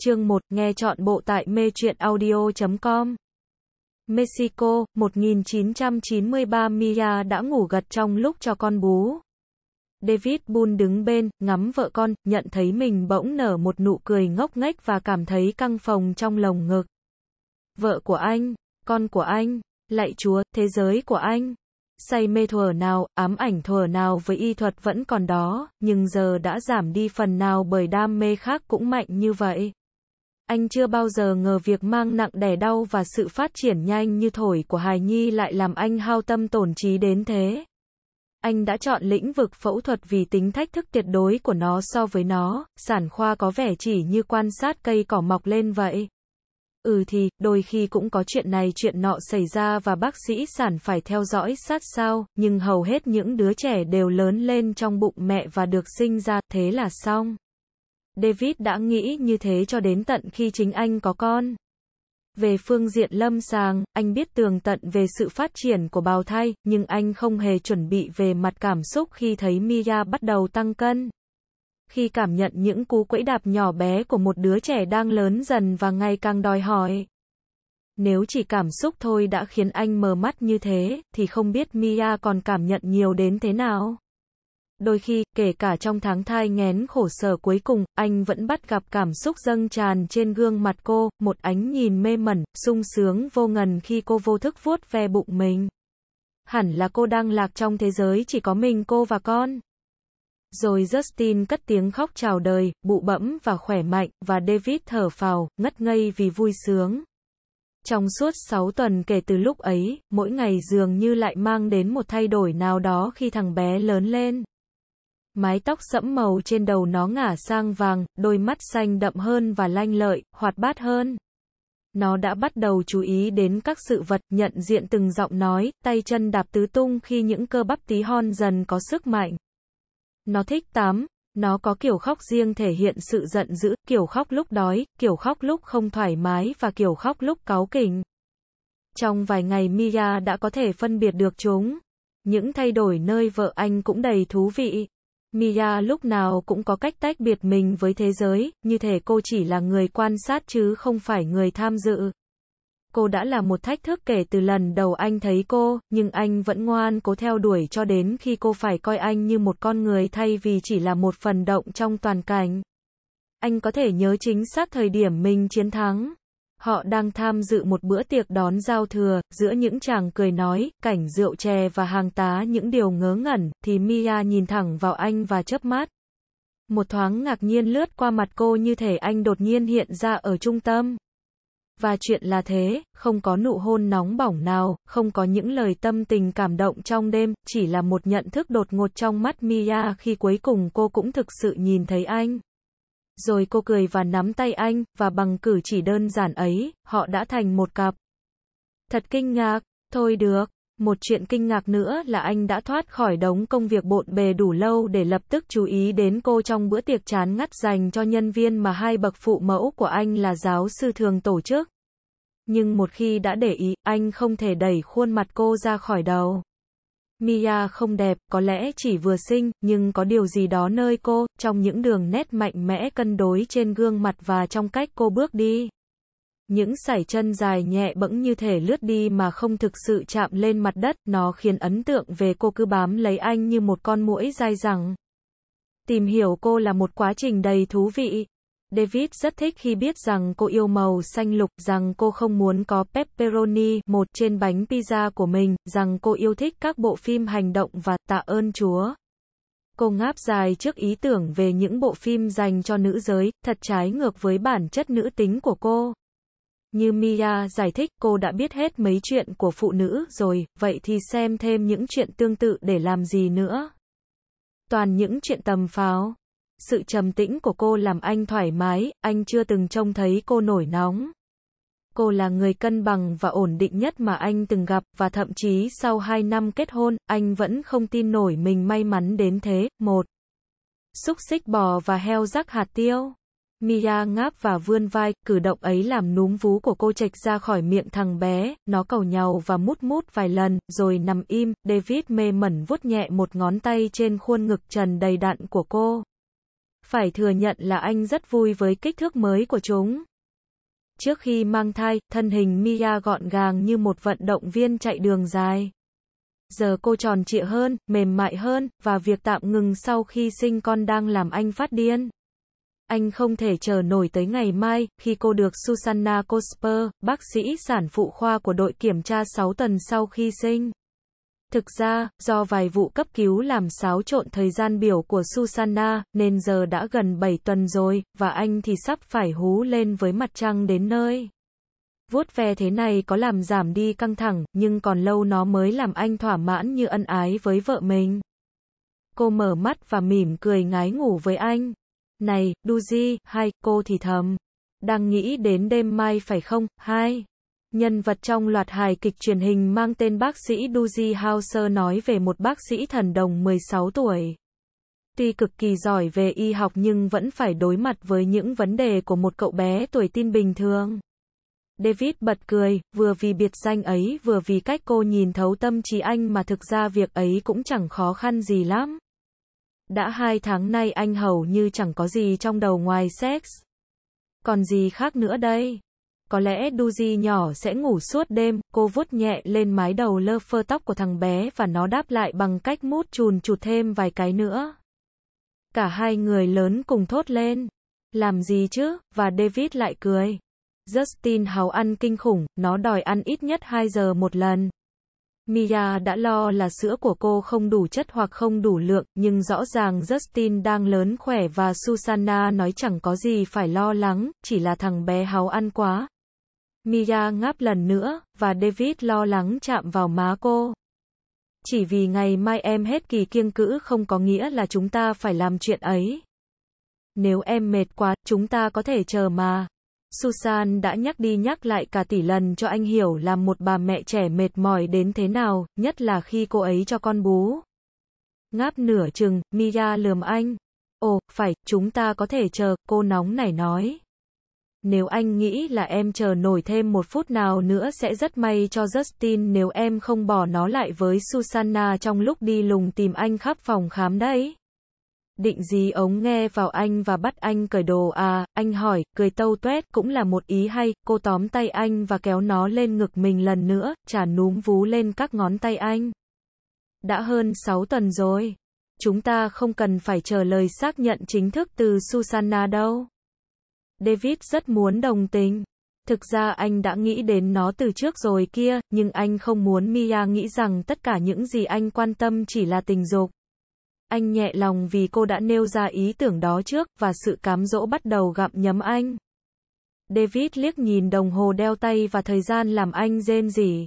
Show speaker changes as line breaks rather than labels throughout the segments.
chương 1, nghe chọn bộ tại mê truyện audio.com. Mexico, 1993 Mia đã ngủ gật trong lúc cho con bú. David Boone đứng bên, ngắm vợ con, nhận thấy mình bỗng nở một nụ cười ngốc nghếch và cảm thấy căng phòng trong lồng ngực. Vợ của anh, con của anh, lạy chúa, thế giới của anh. Say mê thuở nào, ám ảnh thuở nào với y thuật vẫn còn đó, nhưng giờ đã giảm đi phần nào bởi đam mê khác cũng mạnh như vậy. Anh chưa bao giờ ngờ việc mang nặng đẻ đau và sự phát triển nhanh như thổi của hài nhi lại làm anh hao tâm tổn trí đến thế. Anh đã chọn lĩnh vực phẫu thuật vì tính thách thức tuyệt đối của nó so với nó, sản khoa có vẻ chỉ như quan sát cây cỏ mọc lên vậy. Ừ thì, đôi khi cũng có chuyện này chuyện nọ xảy ra và bác sĩ sản phải theo dõi sát sao, nhưng hầu hết những đứa trẻ đều lớn lên trong bụng mẹ và được sinh ra, thế là xong. David đã nghĩ như thế cho đến tận khi chính anh có con. Về phương diện lâm sàng, anh biết tường tận về sự phát triển của bào thai, nhưng anh không hề chuẩn bị về mặt cảm xúc khi thấy Mia bắt đầu tăng cân. Khi cảm nhận những cú quẫy đạp nhỏ bé của một đứa trẻ đang lớn dần và ngày càng đòi hỏi. Nếu chỉ cảm xúc thôi đã khiến anh mờ mắt như thế, thì không biết Mia còn cảm nhận nhiều đến thế nào. Đôi khi, kể cả trong tháng thai nghén khổ sở cuối cùng, anh vẫn bắt gặp cảm xúc dâng tràn trên gương mặt cô, một ánh nhìn mê mẩn, sung sướng vô ngần khi cô vô thức vuốt ve bụng mình. Hẳn là cô đang lạc trong thế giới chỉ có mình cô và con. Rồi Justin cất tiếng khóc chào đời, bụ bẫm và khỏe mạnh, và David thở phào, ngất ngây vì vui sướng. Trong suốt 6 tuần kể từ lúc ấy, mỗi ngày dường như lại mang đến một thay đổi nào đó khi thằng bé lớn lên mái tóc sẫm màu trên đầu nó ngả sang vàng, đôi mắt xanh đậm hơn và lanh lợi, hoạt bát hơn. Nó đã bắt đầu chú ý đến các sự vật, nhận diện từng giọng nói, tay chân đạp tứ tung khi những cơ bắp tí hon dần có sức mạnh. Nó thích tắm, nó có kiểu khóc riêng thể hiện sự giận dữ, kiểu khóc lúc đói, kiểu khóc lúc không thoải mái và kiểu khóc lúc cáu kỉnh. Trong vài ngày Mia đã có thể phân biệt được chúng. Những thay đổi nơi vợ anh cũng đầy thú vị. Mia lúc nào cũng có cách tách biệt mình với thế giới, như thể cô chỉ là người quan sát chứ không phải người tham dự. Cô đã là một thách thức kể từ lần đầu anh thấy cô, nhưng anh vẫn ngoan cố theo đuổi cho đến khi cô phải coi anh như một con người thay vì chỉ là một phần động trong toàn cảnh. Anh có thể nhớ chính xác thời điểm mình chiến thắng, Họ đang tham dự một bữa tiệc đón giao thừa, giữa những chàng cười nói, cảnh rượu chè và hàng tá những điều ngớ ngẩn, thì Mia nhìn thẳng vào anh và chớp mắt. Một thoáng ngạc nhiên lướt qua mặt cô như thể anh đột nhiên hiện ra ở trung tâm. Và chuyện là thế, không có nụ hôn nóng bỏng nào, không có những lời tâm tình cảm động trong đêm, chỉ là một nhận thức đột ngột trong mắt Mia khi cuối cùng cô cũng thực sự nhìn thấy anh rồi cô cười và nắm tay anh, và bằng cử chỉ đơn giản ấy, họ đã thành một cặp. Thật kinh ngạc, thôi được. Một chuyện kinh ngạc nữa là anh đã thoát khỏi đống công việc bộn bề đủ lâu để lập tức chú ý đến cô trong bữa tiệc chán ngắt dành cho nhân viên mà hai bậc phụ mẫu của anh là giáo sư thường tổ chức. Nhưng một khi đã để ý, anh không thể đẩy khuôn mặt cô ra khỏi đầu. Mia không đẹp, có lẽ chỉ vừa sinh, nhưng có điều gì đó nơi cô, trong những đường nét mạnh mẽ cân đối trên gương mặt và trong cách cô bước đi. Những sải chân dài nhẹ bẫng như thể lướt đi mà không thực sự chạm lên mặt đất, nó khiến ấn tượng về cô cứ bám lấy anh như một con muỗi dai dẳng. Tìm hiểu cô là một quá trình đầy thú vị. David rất thích khi biết rằng cô yêu màu xanh lục, rằng cô không muốn có pepperoni một trên bánh pizza của mình, rằng cô yêu thích các bộ phim hành động và tạ ơn Chúa. Cô ngáp dài trước ý tưởng về những bộ phim dành cho nữ giới, thật trái ngược với bản chất nữ tính của cô. Như Mia giải thích, cô đã biết hết mấy chuyện của phụ nữ rồi, vậy thì xem thêm những chuyện tương tự để làm gì nữa. Toàn những chuyện tầm pháo sự trầm tĩnh của cô làm anh thoải mái, anh chưa từng trông thấy cô nổi nóng. Cô là người cân bằng và ổn định nhất mà anh từng gặp, và thậm chí sau 2 năm kết hôn, anh vẫn không tin nổi mình may mắn đến thế. một Xúc xích bò và heo rắc hạt tiêu. Mia ngáp và vươn vai, cử động ấy làm núm vú của cô trạch ra khỏi miệng thằng bé, nó cầu nhau và mút mút vài lần, rồi nằm im, David mê mẩn vuốt nhẹ một ngón tay trên khuôn ngực trần đầy đặn của cô phải thừa nhận là anh rất vui với kích thước mới của chúng. Trước khi mang thai, thân hình Mia gọn gàng như một vận động viên chạy đường dài. Giờ cô tròn trịa hơn, mềm mại hơn, và việc tạm ngừng sau khi sinh con đang làm anh phát điên. Anh không thể chờ nổi tới ngày mai, khi cô được Susanna Cosper, bác sĩ sản phụ khoa của đội kiểm tra 6 tuần sau khi sinh. Thực ra, do vài vụ cấp cứu làm xáo trộn thời gian biểu của Susanna, nên giờ đã gần 7 tuần rồi, và anh thì sắp phải hú lên với mặt trăng đến nơi. Vuốt ve thế này có làm giảm đi căng thẳng, nhưng còn lâu nó mới làm anh thỏa mãn như ân ái với vợ mình. Cô mở mắt và mỉm cười ngái ngủ với anh. Này, Duji, hai, cô thì thầm. Đang nghĩ đến đêm mai phải không, hai? Nhân vật trong loạt hài kịch truyền hình mang tên bác sĩ Doogie Hauser nói về một bác sĩ thần đồng 16 tuổi. Tuy cực kỳ giỏi về y học nhưng vẫn phải đối mặt với những vấn đề của một cậu bé tuổi tin bình thường. David bật cười, vừa vì biệt danh ấy vừa vì cách cô nhìn thấu tâm trí anh mà thực ra việc ấy cũng chẳng khó khăn gì lắm. Đã hai tháng nay anh hầu như chẳng có gì trong đầu ngoài sex. Còn gì khác nữa đây? Có lẽ Duji nhỏ sẽ ngủ suốt đêm, cô vuốt nhẹ lên mái đầu lơ phơ tóc của thằng bé và nó đáp lại bằng cách mút chùn chụt thêm vài cái nữa. Cả hai người lớn cùng thốt lên. Làm gì chứ? Và David lại cười. Justin háo ăn kinh khủng, nó đòi ăn ít nhất 2 giờ một lần. Mia đã lo là sữa của cô không đủ chất hoặc không đủ lượng, nhưng rõ ràng Justin đang lớn khỏe và Susanna nói chẳng có gì phải lo lắng, chỉ là thằng bé háo ăn quá, Mia ngáp lần nữa, và David lo lắng chạm vào má cô. Chỉ vì ngày mai em hết kỳ kiêng cữ không có nghĩa là chúng ta phải làm chuyện ấy. Nếu em mệt quá, chúng ta có thể chờ mà. Susan đã nhắc đi nhắc lại cả tỷ lần cho anh hiểu là một bà mẹ trẻ mệt mỏi đến thế nào, nhất là khi cô ấy cho con bú. Ngáp nửa chừng, Mia lườm anh. Ồ, phải, chúng ta có thể chờ, cô nóng nảy nói. Nếu anh nghĩ là em chờ nổi thêm một phút nào nữa sẽ rất may cho Justin nếu em không bỏ nó lại với Susanna trong lúc đi lùng tìm anh khắp phòng khám đấy. Định gì ống nghe vào anh và bắt anh cởi đồ à, anh hỏi, cười tâu tuét cũng là một ý hay, cô tóm tay anh và kéo nó lên ngực mình lần nữa, trả núm vú lên các ngón tay anh. Đã hơn 6 tuần rồi. Chúng ta không cần phải chờ lời xác nhận chính thức từ Susanna đâu. David rất muốn đồng tình. Thực ra anh đã nghĩ đến nó từ trước rồi kia, nhưng anh không muốn Mia nghĩ rằng tất cả những gì anh quan tâm chỉ là tình dục. Anh nhẹ lòng vì cô đã nêu ra ý tưởng đó trước, và sự cám dỗ bắt đầu gặm nhấm anh. David liếc nhìn đồng hồ đeo tay và thời gian làm anh rên rỉ.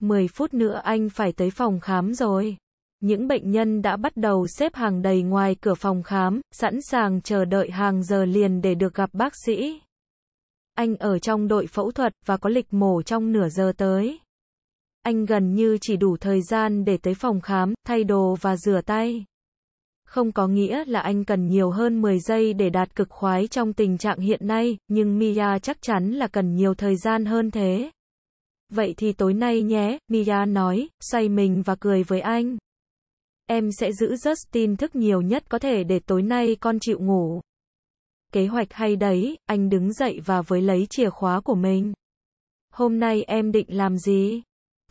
10 phút nữa anh phải tới phòng khám rồi những bệnh nhân đã bắt đầu xếp hàng đầy ngoài cửa phòng khám, sẵn sàng chờ đợi hàng giờ liền để được gặp bác sĩ. Anh ở trong đội phẫu thuật và có lịch mổ trong nửa giờ tới. Anh gần như chỉ đủ thời gian để tới phòng khám, thay đồ và rửa tay. Không có nghĩa là anh cần nhiều hơn 10 giây để đạt cực khoái trong tình trạng hiện nay, nhưng Mia chắc chắn là cần nhiều thời gian hơn thế. Vậy thì tối nay nhé, Mia nói, xoay mình và cười với anh. Em sẽ giữ Justin thức nhiều nhất có thể để tối nay con chịu ngủ. Kế hoạch hay đấy, anh đứng dậy và với lấy chìa khóa của mình. Hôm nay em định làm gì?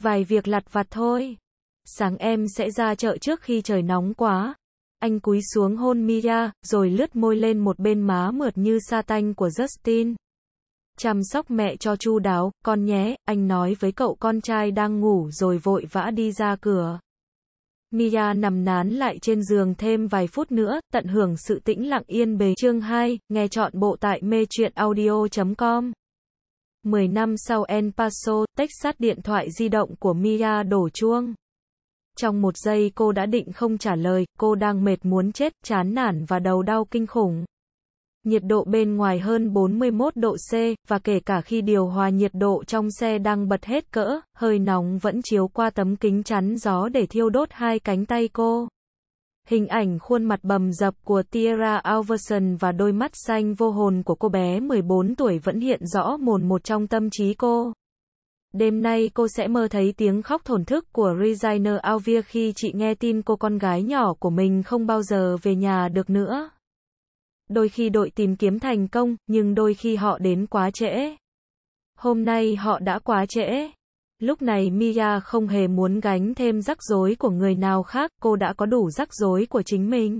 Vài việc lặt vặt thôi. Sáng em sẽ ra chợ trước khi trời nóng quá. Anh cúi xuống hôn Mia, rồi lướt môi lên một bên má mượt như sa tanh của Justin. Chăm sóc mẹ cho chu đáo, con nhé, anh nói với cậu con trai đang ngủ rồi vội vã đi ra cửa. Mia nằm nán lại trên giường thêm vài phút nữa, tận hưởng sự tĩnh lặng yên bề. Chương 2, nghe chọn bộ tại mê truyện audio.com 10 năm sau El Paso, Texas điện thoại di động của Mia đổ chuông. Trong một giây cô đã định không trả lời, cô đang mệt muốn chết, chán nản và đầu đau kinh khủng nhiệt độ bên ngoài hơn 41 độ C, và kể cả khi điều hòa nhiệt độ trong xe đang bật hết cỡ, hơi nóng vẫn chiếu qua tấm kính chắn gió để thiêu đốt hai cánh tay cô. Hình ảnh khuôn mặt bầm dập của Tierra Alverson và đôi mắt xanh vô hồn của cô bé 14 tuổi vẫn hiện rõ mồn một trong tâm trí cô. Đêm nay cô sẽ mơ thấy tiếng khóc thổn thức của Regina Alvia khi chị nghe tin cô con gái nhỏ của mình không bao giờ về nhà được nữa đôi khi đội tìm kiếm thành công, nhưng đôi khi họ đến quá trễ. Hôm nay họ đã quá trễ. Lúc này Mia không hề muốn gánh thêm rắc rối của người nào khác, cô đã có đủ rắc rối của chính mình.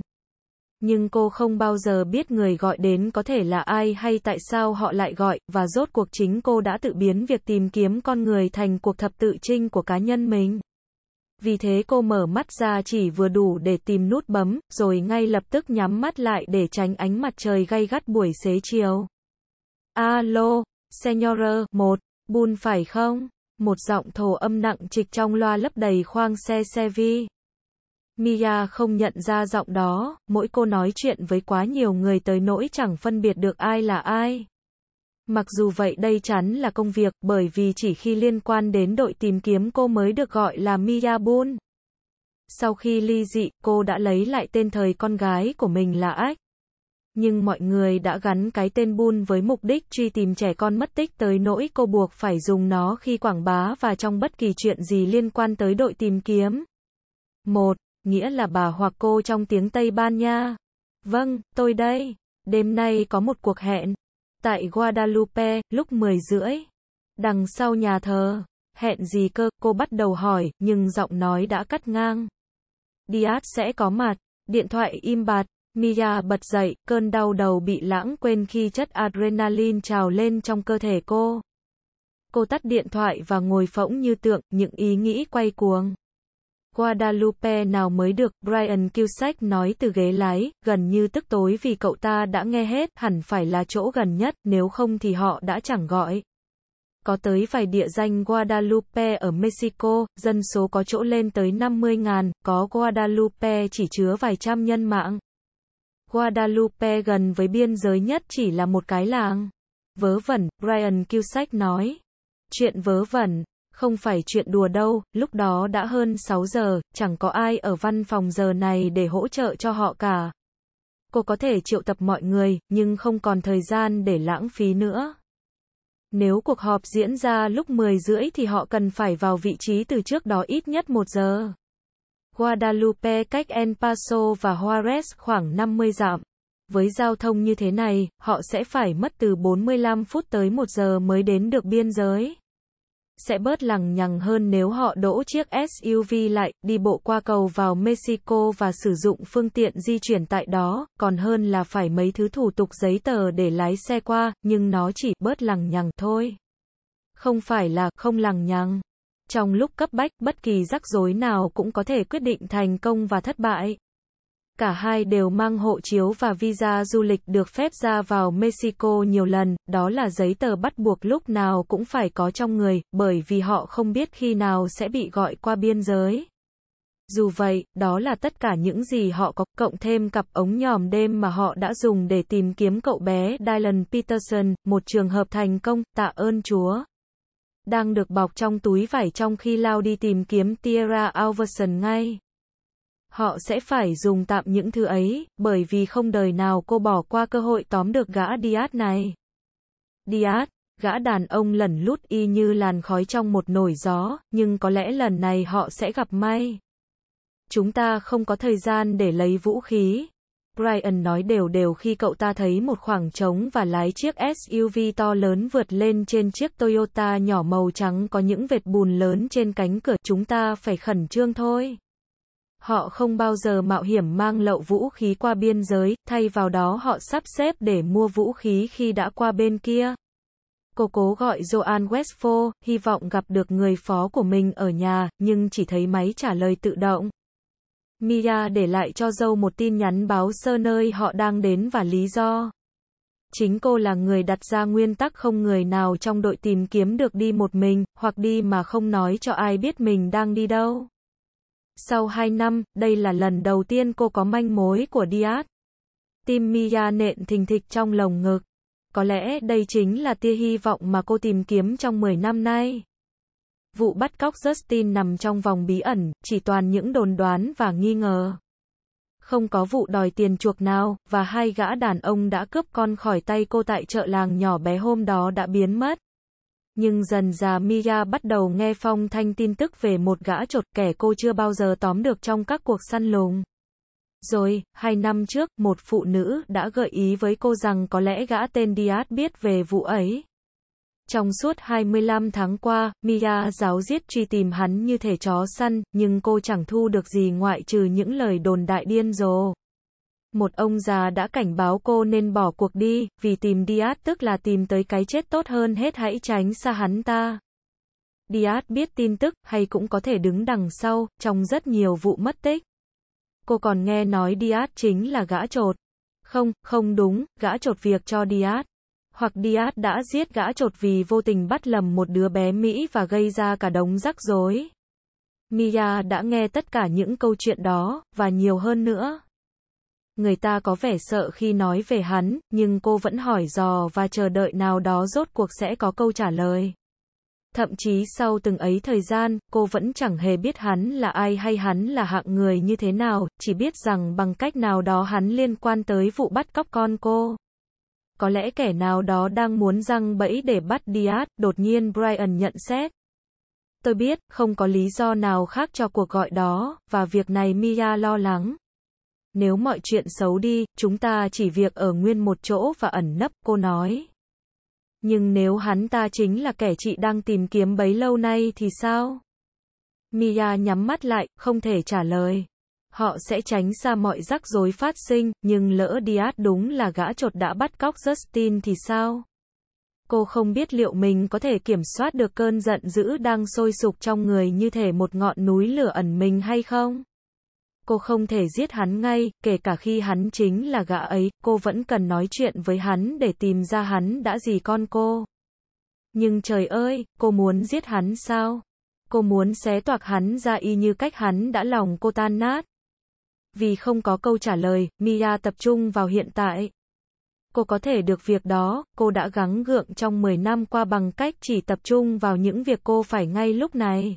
Nhưng cô không bao giờ biết người gọi đến có thể là ai hay tại sao họ lại gọi, và rốt cuộc chính cô đã tự biến việc tìm kiếm con người thành cuộc thập tự trinh của cá nhân mình vì thế cô mở mắt ra chỉ vừa đủ để tìm nút bấm, rồi ngay lập tức nhắm mắt lại để tránh ánh mặt trời gay gắt buổi xế chiều. Alo, Senor, một, bun phải không? Một giọng thổ âm nặng trịch trong loa lấp đầy khoang xe xe vi. Mia không nhận ra giọng đó, mỗi cô nói chuyện với quá nhiều người tới nỗi chẳng phân biệt được ai là ai. Mặc dù vậy đây chắn là công việc, bởi vì chỉ khi liên quan đến đội tìm kiếm cô mới được gọi là Miyabun. Sau khi ly dị, cô đã lấy lại tên thời con gái của mình là Ách. Nhưng mọi người đã gắn cái tên Bun với mục đích truy tìm trẻ con mất tích tới nỗi cô buộc phải dùng nó khi quảng bá và trong bất kỳ chuyện gì liên quan tới đội tìm kiếm. Một Nghĩa là bà hoặc cô trong tiếng Tây Ban Nha. Vâng, tôi đây. Đêm nay có một cuộc hẹn tại Guadalupe, lúc 10 rưỡi. Đằng sau nhà thờ, hẹn gì cơ, cô bắt đầu hỏi, nhưng giọng nói đã cắt ngang. Diaz sẽ có mặt, điện thoại im bặt, Mia bật dậy, cơn đau đầu bị lãng quên khi chất adrenaline trào lên trong cơ thể cô. Cô tắt điện thoại và ngồi phỗng như tượng, những ý nghĩ quay cuồng. Guadalupe nào mới được, Brian Cusack nói từ ghế lái, gần như tức tối vì cậu ta đã nghe hết, hẳn phải là chỗ gần nhất, nếu không thì họ đã chẳng gọi. Có tới vài địa danh Guadalupe ở Mexico, dân số có chỗ lên tới 50.000, có Guadalupe chỉ chứa vài trăm nhân mạng. Guadalupe gần với biên giới nhất chỉ là một cái làng. Vớ vẩn, Brian Cusack nói. Chuyện vớ vẩn, không phải chuyện đùa đâu, lúc đó đã hơn 6 giờ, chẳng có ai ở văn phòng giờ này để hỗ trợ cho họ cả. Cô có thể triệu tập mọi người, nhưng không còn thời gian để lãng phí nữa. Nếu cuộc họp diễn ra lúc 10 rưỡi thì họ cần phải vào vị trí từ trước đó ít nhất 1 giờ. Guadalupe cách El Paso và Juarez khoảng 50 dặm. Với giao thông như thế này, họ sẽ phải mất từ 45 phút tới 1 giờ mới đến được biên giới sẽ bớt lằng nhằng hơn nếu họ đỗ chiếc SUV lại, đi bộ qua cầu vào Mexico và sử dụng phương tiện di chuyển tại đó, còn hơn là phải mấy thứ thủ tục giấy tờ để lái xe qua, nhưng nó chỉ bớt lằng nhằng thôi. Không phải là không lằng nhằng. Trong lúc cấp bách, bất kỳ rắc rối nào cũng có thể quyết định thành công và thất bại. Cả hai đều mang hộ chiếu và visa du lịch được phép ra vào Mexico nhiều lần, đó là giấy tờ bắt buộc lúc nào cũng phải có trong người, bởi vì họ không biết khi nào sẽ bị gọi qua biên giới. Dù vậy, đó là tất cả những gì họ có, cộng thêm cặp ống nhòm đêm mà họ đã dùng để tìm kiếm cậu bé Dylan Peterson, một trường hợp thành công, tạ ơn Chúa. Đang được bọc trong túi vải trong khi lao đi tìm kiếm Tierra Alverson ngay họ sẽ phải dùng tạm những thứ ấy, bởi vì không đời nào cô bỏ qua cơ hội tóm được gã Diaz này. Diaz, gã đàn ông lẩn lút y như làn khói trong một nổi gió, nhưng có lẽ lần này họ sẽ gặp may. Chúng ta không có thời gian để lấy vũ khí. Brian nói đều đều khi cậu ta thấy một khoảng trống và lái chiếc SUV to lớn vượt lên trên chiếc Toyota nhỏ màu trắng có những vệt bùn lớn trên cánh cửa. Chúng ta phải khẩn trương thôi. Họ không bao giờ mạo hiểm mang lậu vũ khí qua biên giới, thay vào đó họ sắp xếp để mua vũ khí khi đã qua bên kia. Cô cố gọi Joan Westphal, hy vọng gặp được người phó của mình ở nhà, nhưng chỉ thấy máy trả lời tự động. Mia để lại cho dâu một tin nhắn báo sơ nơi họ đang đến và lý do. Chính cô là người đặt ra nguyên tắc không người nào trong đội tìm kiếm được đi một mình, hoặc đi mà không nói cho ai biết mình đang đi đâu. Sau 2 năm, đây là lần đầu tiên cô có manh mối của Diaz. Tim Mia nện thình thịch trong lồng ngực. Có lẽ đây chính là tia hy vọng mà cô tìm kiếm trong 10 năm nay. Vụ bắt cóc Justin nằm trong vòng bí ẩn, chỉ toàn những đồn đoán và nghi ngờ. Không có vụ đòi tiền chuộc nào, và hai gã đàn ông đã cướp con khỏi tay cô tại chợ làng nhỏ bé hôm đó đã biến mất. Nhưng dần già Mia bắt đầu nghe phong thanh tin tức về một gã trột kẻ cô chưa bao giờ tóm được trong các cuộc săn lùng. Rồi, hai năm trước, một phụ nữ đã gợi ý với cô rằng có lẽ gã tên Diaz biết về vụ ấy. Trong suốt 25 tháng qua, Mia giáo giết truy tìm hắn như thể chó săn, nhưng cô chẳng thu được gì ngoại trừ những lời đồn đại điên rồ. Một ông già đã cảnh báo cô nên bỏ cuộc đi, vì tìm Diaz tức là tìm tới cái chết tốt hơn hết hãy tránh xa hắn ta. Diaz biết tin tức, hay cũng có thể đứng đằng sau, trong rất nhiều vụ mất tích. Cô còn nghe nói Diaz chính là gã trột. Không, không đúng, gã trột việc cho Diaz. Hoặc Diaz đã giết gã trột vì vô tình bắt lầm một đứa bé Mỹ và gây ra cả đống rắc rối. Mia đã nghe tất cả những câu chuyện đó, và nhiều hơn nữa. Người ta có vẻ sợ khi nói về hắn, nhưng cô vẫn hỏi dò và chờ đợi nào đó rốt cuộc sẽ có câu trả lời. Thậm chí sau từng ấy thời gian, cô vẫn chẳng hề biết hắn là ai hay hắn là hạng người như thế nào, chỉ biết rằng bằng cách nào đó hắn liên quan tới vụ bắt cóc con cô. Có lẽ kẻ nào đó đang muốn răng bẫy để bắt Diaz, đột nhiên Brian nhận xét. Tôi biết, không có lý do nào khác cho cuộc gọi đó, và việc này Mia lo lắng. Nếu mọi chuyện xấu đi, chúng ta chỉ việc ở nguyên một chỗ và ẩn nấp, cô nói. Nhưng nếu hắn ta chính là kẻ chị đang tìm kiếm bấy lâu nay thì sao? Mia nhắm mắt lại, không thể trả lời. Họ sẽ tránh xa mọi rắc rối phát sinh, nhưng lỡ Diaz đúng là gã trột đã bắt cóc Justin thì sao? Cô không biết liệu mình có thể kiểm soát được cơn giận dữ đang sôi sục trong người như thể một ngọn núi lửa ẩn mình hay không? cô không thể giết hắn ngay, kể cả khi hắn chính là gã ấy, cô vẫn cần nói chuyện với hắn để tìm ra hắn đã gì con cô. Nhưng trời ơi, cô muốn giết hắn sao? Cô muốn xé toạc hắn ra y như cách hắn đã lòng cô tan nát. Vì không có câu trả lời, Mia tập trung vào hiện tại. Cô có thể được việc đó, cô đã gắng gượng trong 10 năm qua bằng cách chỉ tập trung vào những việc cô phải ngay lúc này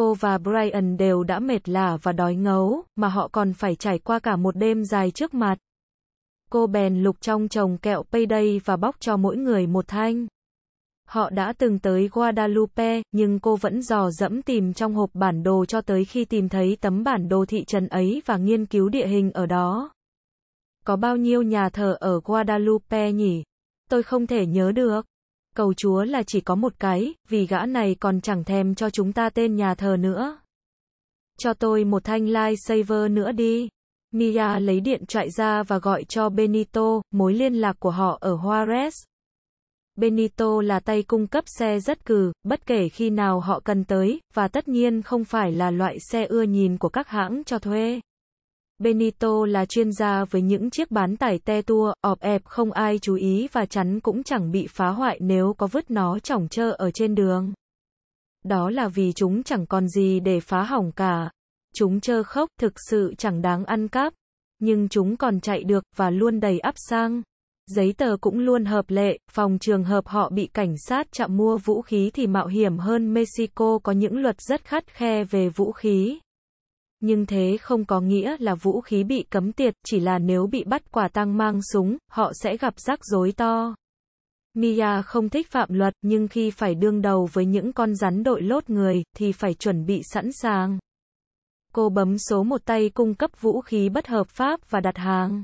cô và Brian đều đã mệt lả và đói ngấu, mà họ còn phải trải qua cả một đêm dài trước mặt. Cô bèn lục trong chồng kẹo payday và bóc cho mỗi người một thanh. Họ đã từng tới Guadalupe, nhưng cô vẫn dò dẫm tìm trong hộp bản đồ cho tới khi tìm thấy tấm bản đồ thị trấn ấy và nghiên cứu địa hình ở đó. Có bao nhiêu nhà thờ ở Guadalupe nhỉ? Tôi không thể nhớ được. Cầu chúa là chỉ có một cái, vì gã này còn chẳng thèm cho chúng ta tên nhà thờ nữa. Cho tôi một thanh lifesaver nữa đi. Mia lấy điện thoại ra và gọi cho Benito, mối liên lạc của họ ở Juarez. Benito là tay cung cấp xe rất cừ, bất kể khi nào họ cần tới, và tất nhiên không phải là loại xe ưa nhìn của các hãng cho thuê. Benito là chuyên gia với những chiếc bán tải te tua, ọp ẹp không ai chú ý và chắn cũng chẳng bị phá hoại nếu có vứt nó chỏng trơ ở trên đường. Đó là vì chúng chẳng còn gì để phá hỏng cả. Chúng trơ khóc, thực sự chẳng đáng ăn cắp. Nhưng chúng còn chạy được, và luôn đầy ắp sang. Giấy tờ cũng luôn hợp lệ, phòng trường hợp họ bị cảnh sát chạm mua vũ khí thì mạo hiểm hơn Mexico có những luật rất khắt khe về vũ khí nhưng thế không có nghĩa là vũ khí bị cấm tiệt, chỉ là nếu bị bắt quả tang mang súng, họ sẽ gặp rắc rối to. Mia không thích phạm luật, nhưng khi phải đương đầu với những con rắn đội lốt người, thì phải chuẩn bị sẵn sàng. Cô bấm số một tay cung cấp vũ khí bất hợp pháp và đặt hàng.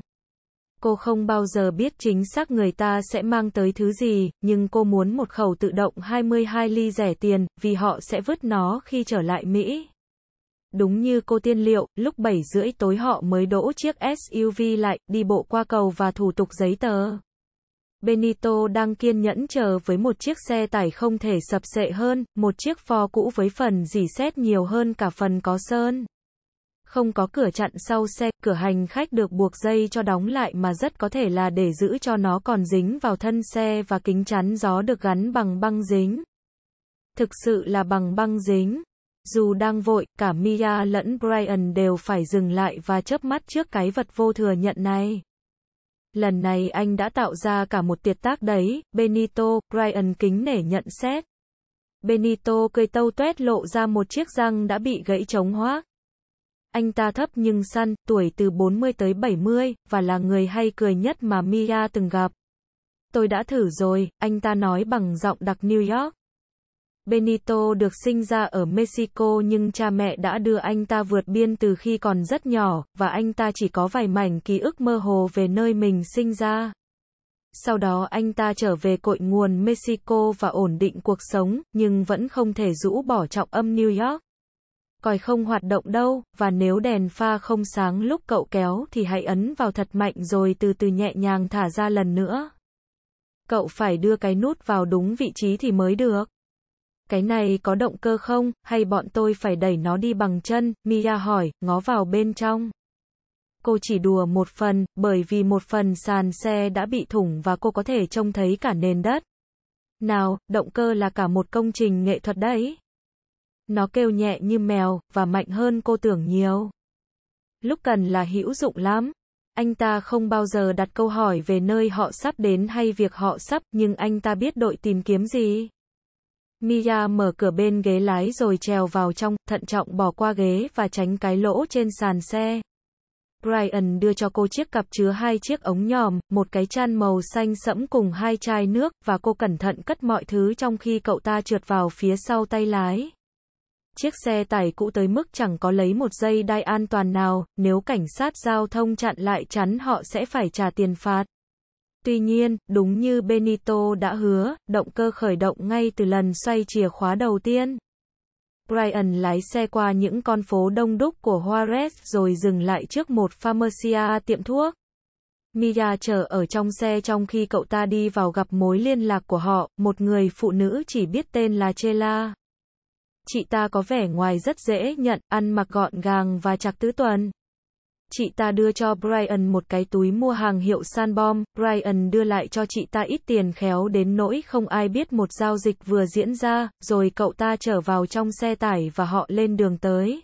Cô không bao giờ biết chính xác người ta sẽ mang tới thứ gì, nhưng cô muốn một khẩu tự động 22 ly rẻ tiền, vì họ sẽ vứt nó khi trở lại Mỹ. Đúng như cô tiên liệu, lúc 7 rưỡi tối họ mới đỗ chiếc SUV lại, đi bộ qua cầu và thủ tục giấy tờ. Benito đang kiên nhẫn chờ với một chiếc xe tải không thể sập sệ hơn, một chiếc pho cũ với phần dỉ xét nhiều hơn cả phần có sơn. Không có cửa chặn sau xe, cửa hành khách được buộc dây cho đóng lại mà rất có thể là để giữ cho nó còn dính vào thân xe và kính chắn gió được gắn bằng băng dính. Thực sự là bằng băng dính. Dù đang vội, cả Mia lẫn Brian đều phải dừng lại và chớp mắt trước cái vật vô thừa nhận này. Lần này anh đã tạo ra cả một tiệt tác đấy, Benito, Brian kính nể nhận xét. Benito cười tâu tuét lộ ra một chiếc răng đã bị gãy chống hóa. Anh ta thấp nhưng săn, tuổi từ 40 tới 70, và là người hay cười nhất mà Mia từng gặp. Tôi đã thử rồi, anh ta nói bằng giọng đặc New York. Benito được sinh ra ở Mexico nhưng cha mẹ đã đưa anh ta vượt biên từ khi còn rất nhỏ, và anh ta chỉ có vài mảnh ký ức mơ hồ về nơi mình sinh ra. Sau đó anh ta trở về cội nguồn Mexico và ổn định cuộc sống, nhưng vẫn không thể rũ bỏ trọng âm New York. Còi không hoạt động đâu, và nếu đèn pha không sáng lúc cậu kéo thì hãy ấn vào thật mạnh rồi từ từ nhẹ nhàng thả ra lần nữa. Cậu phải đưa cái nút vào đúng vị trí thì mới được. Cái này có động cơ không, hay bọn tôi phải đẩy nó đi bằng chân, Mia hỏi, ngó vào bên trong. Cô chỉ đùa một phần, bởi vì một phần sàn xe đã bị thủng và cô có thể trông thấy cả nền đất. Nào, động cơ là cả một công trình nghệ thuật đấy. Nó kêu nhẹ như mèo, và mạnh hơn cô tưởng nhiều. Lúc cần là hữu dụng lắm. Anh ta không bao giờ đặt câu hỏi về nơi họ sắp đến hay việc họ sắp, nhưng anh ta biết đội tìm kiếm gì. Mia mở cửa bên ghế lái rồi trèo vào trong, thận trọng bỏ qua ghế và tránh cái lỗ trên sàn xe. Brian đưa cho cô chiếc cặp chứa hai chiếc ống nhòm, một cái chan màu xanh sẫm cùng hai chai nước, và cô cẩn thận cất mọi thứ trong khi cậu ta trượt vào phía sau tay lái. Chiếc xe tải cũ tới mức chẳng có lấy một dây đai an toàn nào, nếu cảnh sát giao thông chặn lại chắn họ sẽ phải trả tiền phạt. Tuy nhiên, đúng như Benito đã hứa, động cơ khởi động ngay từ lần xoay chìa khóa đầu tiên. Brian lái xe qua những con phố đông đúc của Juarez rồi dừng lại trước một pharmacia tiệm thuốc. Mia chờ ở trong xe trong khi cậu ta đi vào gặp mối liên lạc của họ, một người phụ nữ chỉ biết tên là Chela. Chị ta có vẻ ngoài rất dễ nhận, ăn mặc gọn gàng và chặt tứ tuần chị ta đưa cho Brian một cái túi mua hàng hiệu Sanbom, Brian đưa lại cho chị ta ít tiền khéo đến nỗi không ai biết một giao dịch vừa diễn ra, rồi cậu ta trở vào trong xe tải và họ lên đường tới.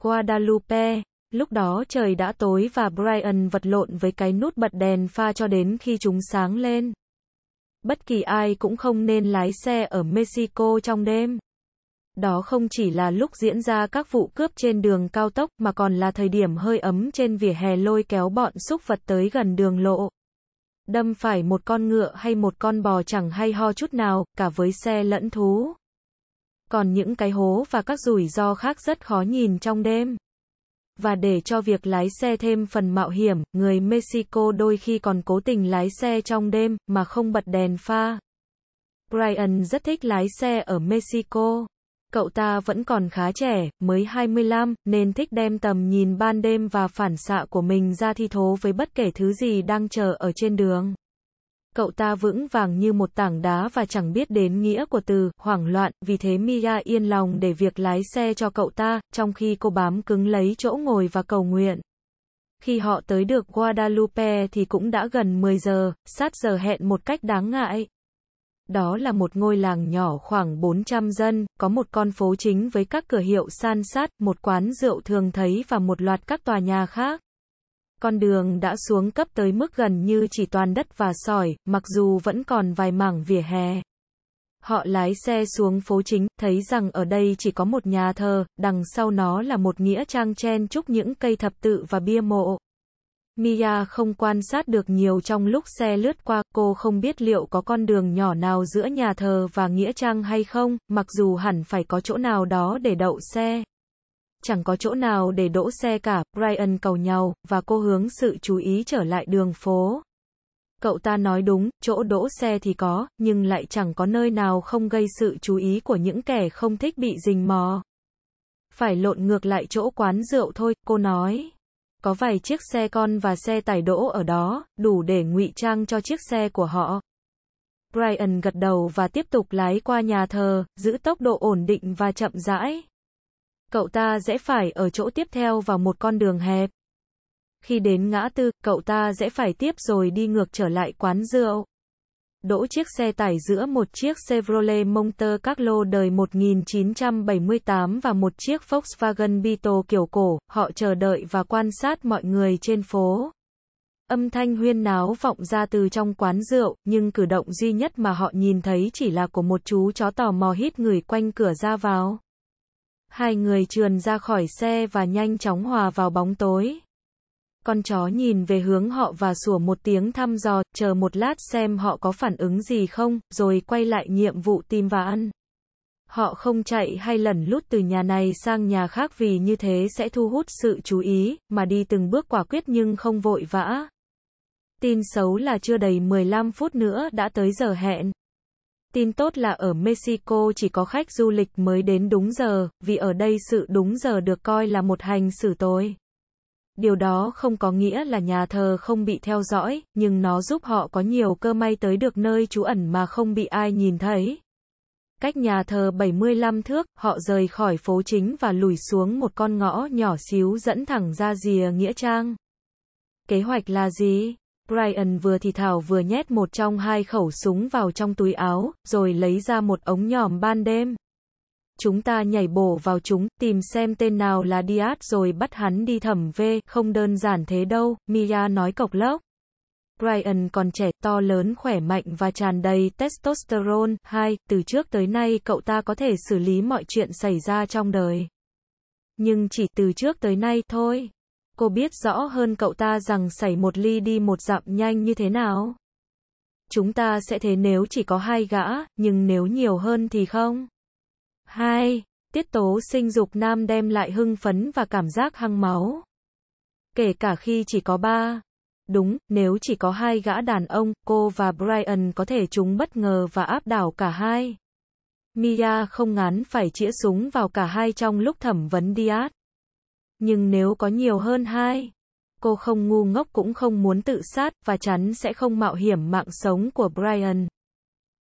Guadalupe, lúc đó trời đã tối và Brian vật lộn với cái nút bật đèn pha cho đến khi chúng sáng lên. Bất kỳ ai cũng không nên lái xe ở Mexico trong đêm. Đó không chỉ là lúc diễn ra các vụ cướp trên đường cao tốc mà còn là thời điểm hơi ấm trên vỉa hè lôi kéo bọn xúc vật tới gần đường lộ. Đâm phải một con ngựa hay một con bò chẳng hay ho chút nào, cả với xe lẫn thú. Còn những cái hố và các rủi ro khác rất khó nhìn trong đêm và để cho việc lái xe thêm phần mạo hiểm, người Mexico đôi khi còn cố tình lái xe trong đêm mà không bật đèn pha. Brian rất thích lái xe ở Mexico cậu ta vẫn còn khá trẻ, mới 25, nên thích đem tầm nhìn ban đêm và phản xạ của mình ra thi thố với bất kể thứ gì đang chờ ở trên đường. Cậu ta vững vàng như một tảng đá và chẳng biết đến nghĩa của từ, hoảng loạn, vì thế Mia yên lòng để việc lái xe cho cậu ta, trong khi cô bám cứng lấy chỗ ngồi và cầu nguyện. Khi họ tới được Guadalupe thì cũng đã gần 10 giờ, sát giờ hẹn một cách đáng ngại. Đó là một ngôi làng nhỏ khoảng 400 dân, có một con phố chính với các cửa hiệu san sát, một quán rượu thường thấy và một loạt các tòa nhà khác. Con đường đã xuống cấp tới mức gần như chỉ toàn đất và sỏi, mặc dù vẫn còn vài mảng vỉa hè. Họ lái xe xuống phố chính, thấy rằng ở đây chỉ có một nhà thờ, đằng sau nó là một nghĩa trang chen chúc những cây thập tự và bia mộ. Mia không quan sát được nhiều trong lúc xe lướt qua, cô không biết liệu có con đường nhỏ nào giữa nhà thờ và nghĩa trang hay không, mặc dù hẳn phải có chỗ nào đó để đậu xe. Chẳng có chỗ nào để đỗ xe cả, Brian cầu nhau, và cô hướng sự chú ý trở lại đường phố. Cậu ta nói đúng, chỗ đỗ xe thì có, nhưng lại chẳng có nơi nào không gây sự chú ý của những kẻ không thích bị rình mò. Phải lộn ngược lại chỗ quán rượu thôi, cô nói có vài chiếc xe con và xe tải đỗ ở đó, đủ để ngụy trang cho chiếc xe của họ. Brian gật đầu và tiếp tục lái qua nhà thờ, giữ tốc độ ổn định và chậm rãi. Cậu ta sẽ phải ở chỗ tiếp theo vào một con đường hẹp. Khi đến ngã tư, cậu ta sẽ phải tiếp rồi đi ngược trở lại quán rượu đỗ chiếc xe tải giữa một chiếc Chevrolet Monte Carlo đời 1978 và một chiếc Volkswagen Beetle kiểu cổ, họ chờ đợi và quan sát mọi người trên phố. Âm thanh huyên náo vọng ra từ trong quán rượu, nhưng cử động duy nhất mà họ nhìn thấy chỉ là của một chú chó tò mò hít người quanh cửa ra vào. Hai người trườn ra khỏi xe và nhanh chóng hòa vào bóng tối. Con chó nhìn về hướng họ và sủa một tiếng thăm dò, chờ một lát xem họ có phản ứng gì không, rồi quay lại nhiệm vụ tìm và ăn. Họ không chạy hay lẩn lút từ nhà này sang nhà khác vì như thế sẽ thu hút sự chú ý, mà đi từng bước quả quyết nhưng không vội vã. Tin xấu là chưa đầy 15 phút nữa đã tới giờ hẹn. Tin tốt là ở Mexico chỉ có khách du lịch mới đến đúng giờ, vì ở đây sự đúng giờ được coi là một hành xử tối. Điều đó không có nghĩa là nhà thờ không bị theo dõi, nhưng nó giúp họ có nhiều cơ may tới được nơi trú ẩn mà không bị ai nhìn thấy. Cách nhà thờ 75 thước, họ rời khỏi phố chính và lùi xuống một con ngõ nhỏ xíu dẫn thẳng ra rìa Nghĩa Trang. Kế hoạch là gì? Brian vừa thì thảo vừa nhét một trong hai khẩu súng vào trong túi áo, rồi lấy ra một ống nhòm ban đêm chúng ta nhảy bổ vào chúng, tìm xem tên nào là Diaz rồi bắt hắn đi thẩm về, không đơn giản thế đâu, Mia nói cộc lốc. Brian còn trẻ, to lớn, khỏe mạnh và tràn đầy testosterone. Hai, từ trước tới nay cậu ta có thể xử lý mọi chuyện xảy ra trong đời. Nhưng chỉ từ trước tới nay thôi. Cô biết rõ hơn cậu ta rằng xảy một ly đi một dặm nhanh như thế nào. Chúng ta sẽ thế nếu chỉ có hai gã, nhưng nếu nhiều hơn thì không. 2. Tiết tố sinh dục nam đem lại hưng phấn và cảm giác hăng máu. Kể cả khi chỉ có 3. Đúng, nếu chỉ có hai gã đàn ông, cô và Brian có thể chúng bất ngờ và áp đảo cả hai. Mia không ngán phải chĩa súng vào cả hai trong lúc thẩm vấn Diaz. Nhưng nếu có nhiều hơn hai, cô không ngu ngốc cũng không muốn tự sát và chắn sẽ không mạo hiểm mạng sống của Brian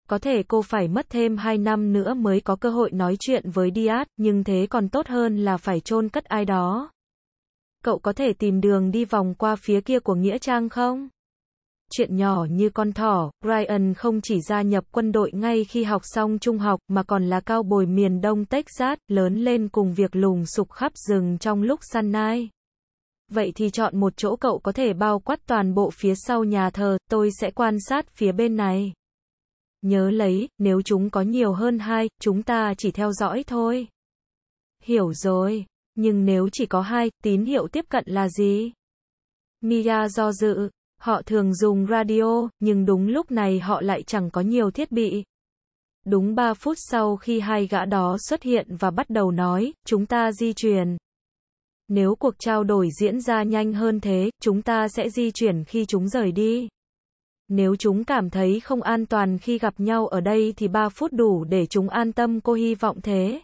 có thể cô phải mất thêm 2 năm nữa mới có cơ hội nói chuyện với Diaz, nhưng thế còn tốt hơn là phải chôn cất ai đó. Cậu có thể tìm đường đi vòng qua phía kia của Nghĩa Trang không? Chuyện nhỏ như con thỏ, Ryan không chỉ gia nhập quân đội ngay khi học xong trung học mà còn là cao bồi miền đông Texas, lớn lên cùng việc lùng sục khắp rừng trong lúc săn nai. Vậy thì chọn một chỗ cậu có thể bao quát toàn bộ phía sau nhà thờ, tôi sẽ quan sát phía bên này. Nhớ lấy, nếu chúng có nhiều hơn hai, chúng ta chỉ theo dõi thôi. Hiểu rồi. Nhưng nếu chỉ có hai, tín hiệu tiếp cận là gì? Mia do dự. Họ thường dùng radio, nhưng đúng lúc này họ lại chẳng có nhiều thiết bị. Đúng 3 phút sau khi hai gã đó xuất hiện và bắt đầu nói, chúng ta di chuyển. Nếu cuộc trao đổi diễn ra nhanh hơn thế, chúng ta sẽ di chuyển khi chúng rời đi. Nếu chúng cảm thấy không an toàn khi gặp nhau ở đây thì 3 phút đủ để chúng an tâm cô hy vọng thế.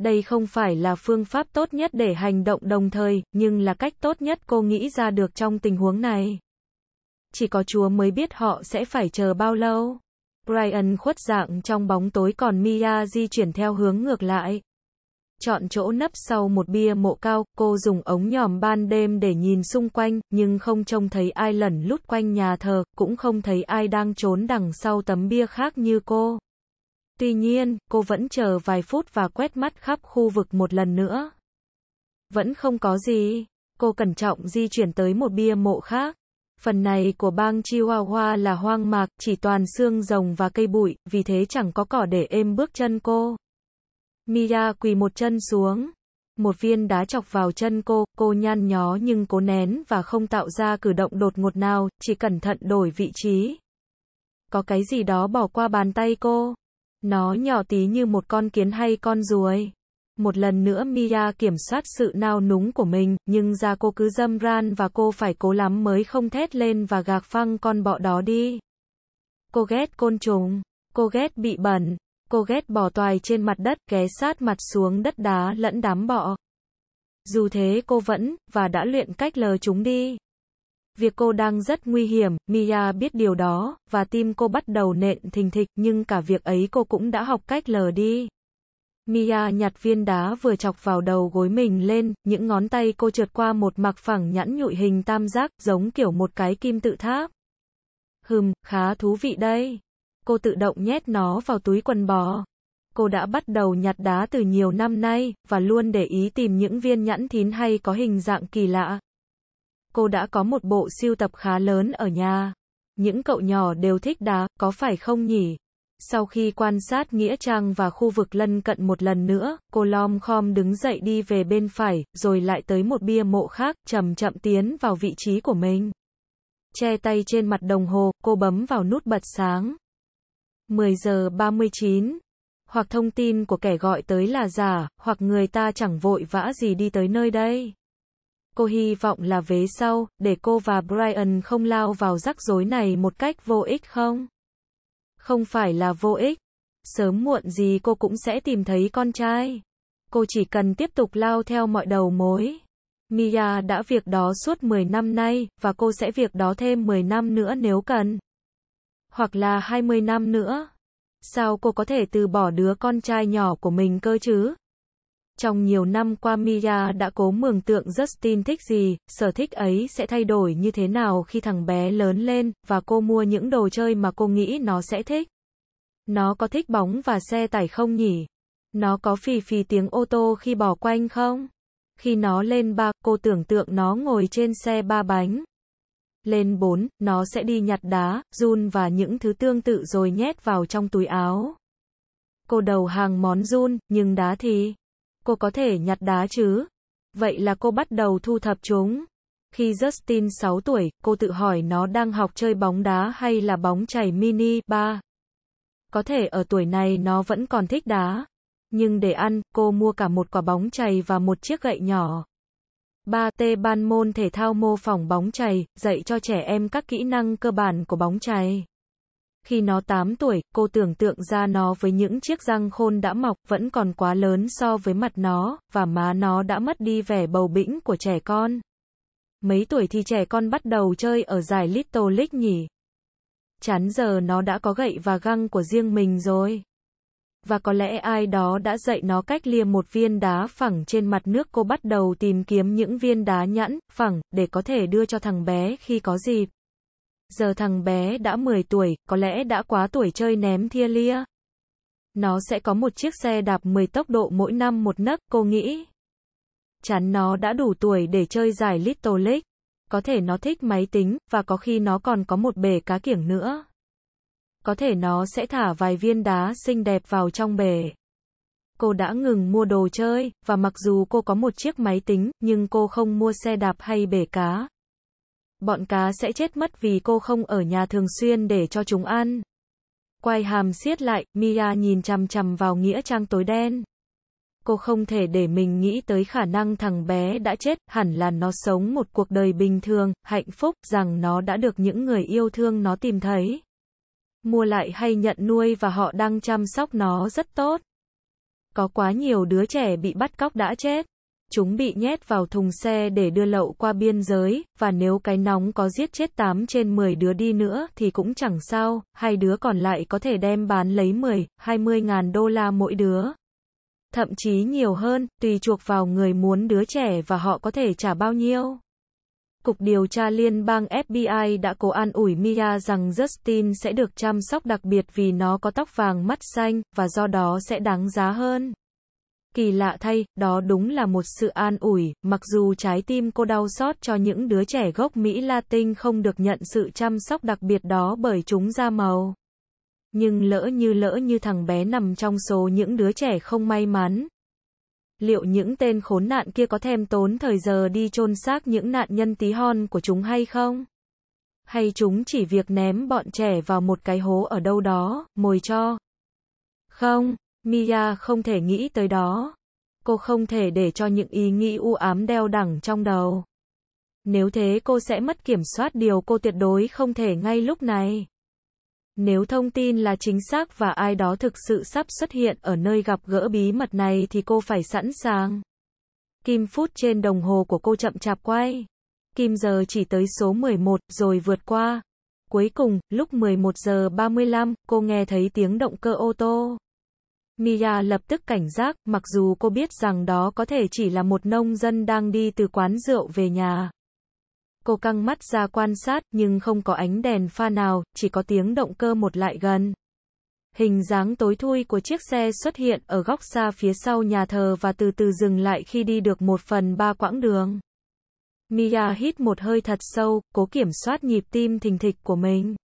Đây không phải là phương pháp tốt nhất để hành động đồng thời, nhưng là cách tốt nhất cô nghĩ ra được trong tình huống này. Chỉ có Chúa mới biết họ sẽ phải chờ bao lâu. Brian khuất dạng trong bóng tối còn Mia di chuyển theo hướng ngược lại chọn chỗ nấp sau một bia mộ cao, cô dùng ống nhòm ban đêm để nhìn xung quanh, nhưng không trông thấy ai lẩn lút quanh nhà thờ, cũng không thấy ai đang trốn đằng sau tấm bia khác như cô. Tuy nhiên, cô vẫn chờ vài phút và quét mắt khắp khu vực một lần nữa. Vẫn không có gì, cô cẩn trọng di chuyển tới một bia mộ khác. Phần này của bang Chihuahua là hoang mạc, chỉ toàn xương rồng và cây bụi, vì thế chẳng có cỏ để êm bước chân cô. Mia quỳ một chân xuống. Một viên đá chọc vào chân cô, cô nhăn nhó nhưng cố nén và không tạo ra cử động đột ngột nào, chỉ cẩn thận đổi vị trí. Có cái gì đó bỏ qua bàn tay cô. Nó nhỏ tí như một con kiến hay con ruồi. Một lần nữa Mia kiểm soát sự nao núng của mình, nhưng da cô cứ dâm ran và cô phải cố lắm mới không thét lên và gạc phăng con bọ đó đi. Cô ghét côn trùng, cô ghét bị bẩn, Cô ghét bỏ toài trên mặt đất, ghé sát mặt xuống đất đá lẫn đám bọ. Dù thế cô vẫn, và đã luyện cách lờ chúng đi. Việc cô đang rất nguy hiểm, Mia biết điều đó, và tim cô bắt đầu nện thình thịch, nhưng cả việc ấy cô cũng đã học cách lờ đi. Mia nhặt viên đá vừa chọc vào đầu gối mình lên, những ngón tay cô trượt qua một mặc phẳng nhẵn nhụi hình tam giác, giống kiểu một cái kim tự tháp. Hừm, khá thú vị đây cô tự động nhét nó vào túi quần bò. Cô đã bắt đầu nhặt đá từ nhiều năm nay, và luôn để ý tìm những viên nhẫn thín hay có hình dạng kỳ lạ. Cô đã có một bộ siêu tập khá lớn ở nhà. Những cậu nhỏ đều thích đá, có phải không nhỉ? Sau khi quan sát Nghĩa Trang và khu vực lân cận một lần nữa, cô lom khom đứng dậy đi về bên phải, rồi lại tới một bia mộ khác, chậm chậm tiến vào vị trí của mình. Che tay trên mặt đồng hồ, cô bấm vào nút bật sáng. 10 giờ 39. Hoặc thông tin của kẻ gọi tới là giả, hoặc người ta chẳng vội vã gì đi tới nơi đây. Cô hy vọng là vế sau, để cô và Brian không lao vào rắc rối này một cách vô ích không? Không phải là vô ích. Sớm muộn gì cô cũng sẽ tìm thấy con trai. Cô chỉ cần tiếp tục lao theo mọi đầu mối. Mia đã việc đó suốt 10 năm nay, và cô sẽ việc đó thêm 10 năm nữa nếu cần hoặc là 20 năm nữa. Sao cô có thể từ bỏ đứa con trai nhỏ của mình cơ chứ? Trong nhiều năm qua Mia đã cố mường tượng Justin thích gì, sở thích ấy sẽ thay đổi như thế nào khi thằng bé lớn lên, và cô mua những đồ chơi mà cô nghĩ nó sẽ thích. Nó có thích bóng và xe tải không nhỉ? Nó có phì phì tiếng ô tô khi bỏ quanh không? Khi nó lên ba, cô tưởng tượng nó ngồi trên xe ba bánh lên 4, nó sẽ đi nhặt đá, run và những thứ tương tự rồi nhét vào trong túi áo. Cô đầu hàng món run, nhưng đá thì... Cô có thể nhặt đá chứ? Vậy là cô bắt đầu thu thập chúng. Khi Justin 6 tuổi, cô tự hỏi nó đang học chơi bóng đá hay là bóng chảy mini 3. Có thể ở tuổi này nó vẫn còn thích đá. Nhưng để ăn, cô mua cả một quả bóng chày và một chiếc gậy nhỏ. 3. T ban môn thể thao mô phỏng bóng chày, dạy cho trẻ em các kỹ năng cơ bản của bóng chày. Khi nó 8 tuổi, cô tưởng tượng ra nó với những chiếc răng khôn đã mọc, vẫn còn quá lớn so với mặt nó, và má nó đã mất đi vẻ bầu bĩnh của trẻ con. Mấy tuổi thì trẻ con bắt đầu chơi ở giải Little League nhỉ? Chán giờ nó đã có gậy và găng của riêng mình rồi và có lẽ ai đó đã dạy nó cách lia một viên đá phẳng trên mặt nước cô bắt đầu tìm kiếm những viên đá nhẵn, phẳng, để có thể đưa cho thằng bé khi có dịp. Giờ thằng bé đã 10 tuổi, có lẽ đã quá tuổi chơi ném thia lia. Nó sẽ có một chiếc xe đạp 10 tốc độ mỗi năm một nấc, cô nghĩ. Chắn nó đã đủ tuổi để chơi giải Little League. Có thể nó thích máy tính, và có khi nó còn có một bể cá kiểng nữa có thể nó sẽ thả vài viên đá xinh đẹp vào trong bể. Cô đã ngừng mua đồ chơi, và mặc dù cô có một chiếc máy tính, nhưng cô không mua xe đạp hay bể cá. Bọn cá sẽ chết mất vì cô không ở nhà thường xuyên để cho chúng ăn. Quay hàm siết lại, Mia nhìn chằm chằm vào nghĩa trang tối đen. Cô không thể để mình nghĩ tới khả năng thằng bé đã chết, hẳn là nó sống một cuộc đời bình thường, hạnh phúc, rằng nó đã được những người yêu thương nó tìm thấy mua lại hay nhận nuôi và họ đang chăm sóc nó rất tốt. Có quá nhiều đứa trẻ bị bắt cóc đã chết. Chúng bị nhét vào thùng xe để đưa lậu qua biên giới, và nếu cái nóng có giết chết 8 trên 10 đứa đi nữa thì cũng chẳng sao, hai đứa còn lại có thể đem bán lấy 10, 20 ngàn đô la mỗi đứa. Thậm chí nhiều hơn, tùy chuộc vào người muốn đứa trẻ và họ có thể trả bao nhiêu. Cục điều tra liên bang FBI đã cố an ủi Mia rằng Justin sẽ được chăm sóc đặc biệt vì nó có tóc vàng mắt xanh, và do đó sẽ đáng giá hơn. Kỳ lạ thay, đó đúng là một sự an ủi, mặc dù trái tim cô đau xót cho những đứa trẻ gốc Mỹ Latin không được nhận sự chăm sóc đặc biệt đó bởi chúng da màu. Nhưng lỡ như lỡ như thằng bé nằm trong số những đứa trẻ không may mắn, liệu những tên khốn nạn kia có thèm tốn thời giờ đi chôn xác những nạn nhân tí hon của chúng hay không? Hay chúng chỉ việc ném bọn trẻ vào một cái hố ở đâu đó, mồi cho? Không, Mia không thể nghĩ tới đó. Cô không thể để cho những ý nghĩ u ám đeo đẳng trong đầu. Nếu thế cô sẽ mất kiểm soát điều cô tuyệt đối không thể ngay lúc này. Nếu thông tin là chính xác và ai đó thực sự sắp xuất hiện ở nơi gặp gỡ bí mật này thì cô phải sẵn sàng. Kim phút trên đồng hồ của cô chậm chạp quay. Kim giờ chỉ tới số 11 rồi vượt qua. Cuối cùng, lúc 11 giờ 35, cô nghe thấy tiếng động cơ ô tô. Mia lập tức cảnh giác, mặc dù cô biết rằng đó có thể chỉ là một nông dân đang đi từ quán rượu về nhà. Cô căng mắt ra quan sát, nhưng không có ánh đèn pha nào, chỉ có tiếng động cơ một lại gần. Hình dáng tối thui của chiếc xe xuất hiện ở góc xa phía sau nhà thờ và từ từ dừng lại khi đi được một phần ba quãng đường. Mia hít một hơi thật sâu, cố kiểm soát nhịp tim thình thịch của mình.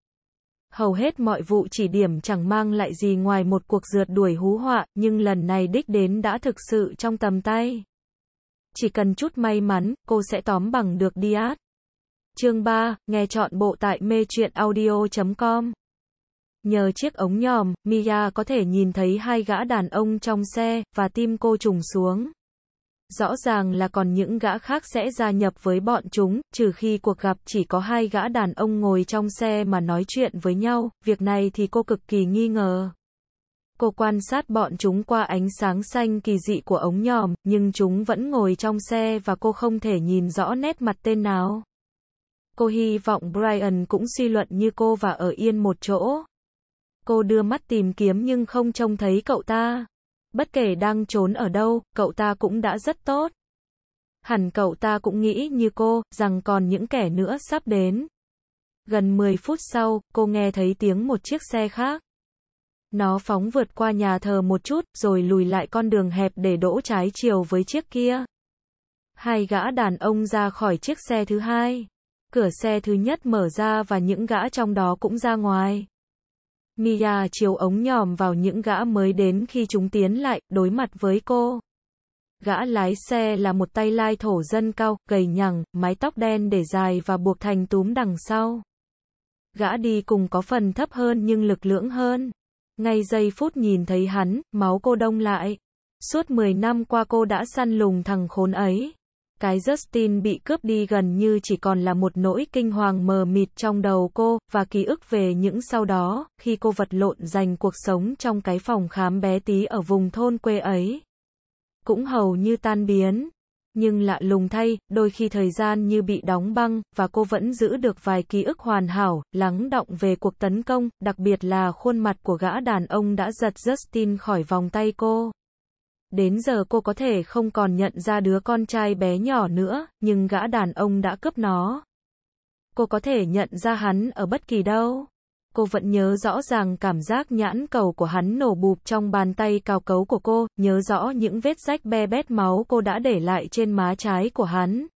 Hầu hết mọi vụ chỉ điểm chẳng mang lại gì ngoài một cuộc rượt đuổi hú họa, nhưng lần này đích đến đã thực sự trong tầm tay. Chỉ cần chút may mắn, cô sẽ tóm bằng được Diaz. Chương 3, nghe chọn bộ tại mê truyện audio.com. Nhờ chiếc ống nhòm, Mia có thể nhìn thấy hai gã đàn ông trong xe, và tim cô trùng xuống. Rõ ràng là còn những gã khác sẽ gia nhập với bọn chúng, trừ khi cuộc gặp chỉ có hai gã đàn ông ngồi trong xe mà nói chuyện với nhau, việc này thì cô cực kỳ nghi ngờ. Cô quan sát bọn chúng qua ánh sáng xanh kỳ dị của ống nhòm, nhưng chúng vẫn ngồi trong xe và cô không thể nhìn rõ nét mặt tên nào. Cô hy vọng Brian cũng suy luận như cô và ở yên một chỗ. Cô đưa mắt tìm kiếm nhưng không trông thấy cậu ta. Bất kể đang trốn ở đâu, cậu ta cũng đã rất tốt. Hẳn cậu ta cũng nghĩ như cô, rằng còn những kẻ nữa sắp đến. Gần 10 phút sau, cô nghe thấy tiếng một chiếc xe khác. Nó phóng vượt qua nhà thờ một chút, rồi lùi lại con đường hẹp để đỗ trái chiều với chiếc kia. Hai gã đàn ông ra khỏi chiếc xe thứ hai cửa xe thứ nhất mở ra và những gã trong đó cũng ra ngoài. Mia chiếu ống nhòm vào những gã mới đến khi chúng tiến lại, đối mặt với cô. Gã lái xe là một tay lai thổ dân cao, gầy nhằng, mái tóc đen để dài và buộc thành túm đằng sau. Gã đi cùng có phần thấp hơn nhưng lực lưỡng hơn. Ngay giây phút nhìn thấy hắn, máu cô đông lại. Suốt 10 năm qua cô đã săn lùng thằng khốn ấy cái Justin bị cướp đi gần như chỉ còn là một nỗi kinh hoàng mờ mịt trong đầu cô, và ký ức về những sau đó, khi cô vật lộn dành cuộc sống trong cái phòng khám bé tí ở vùng thôn quê ấy. Cũng hầu như tan biến. Nhưng lạ lùng thay, đôi khi thời gian như bị đóng băng, và cô vẫn giữ được vài ký ức hoàn hảo, lắng động về cuộc tấn công, đặc biệt là khuôn mặt của gã đàn ông đã giật Justin khỏi vòng tay cô. Đến giờ cô có thể không còn nhận ra đứa con trai bé nhỏ nữa, nhưng gã đàn ông đã cướp nó. Cô có thể nhận ra hắn ở bất kỳ đâu. Cô vẫn nhớ rõ ràng cảm giác nhãn cầu của hắn nổ bụp trong bàn tay cao cấu của cô, nhớ rõ những vết rách be bét máu cô đã để lại trên má trái của hắn.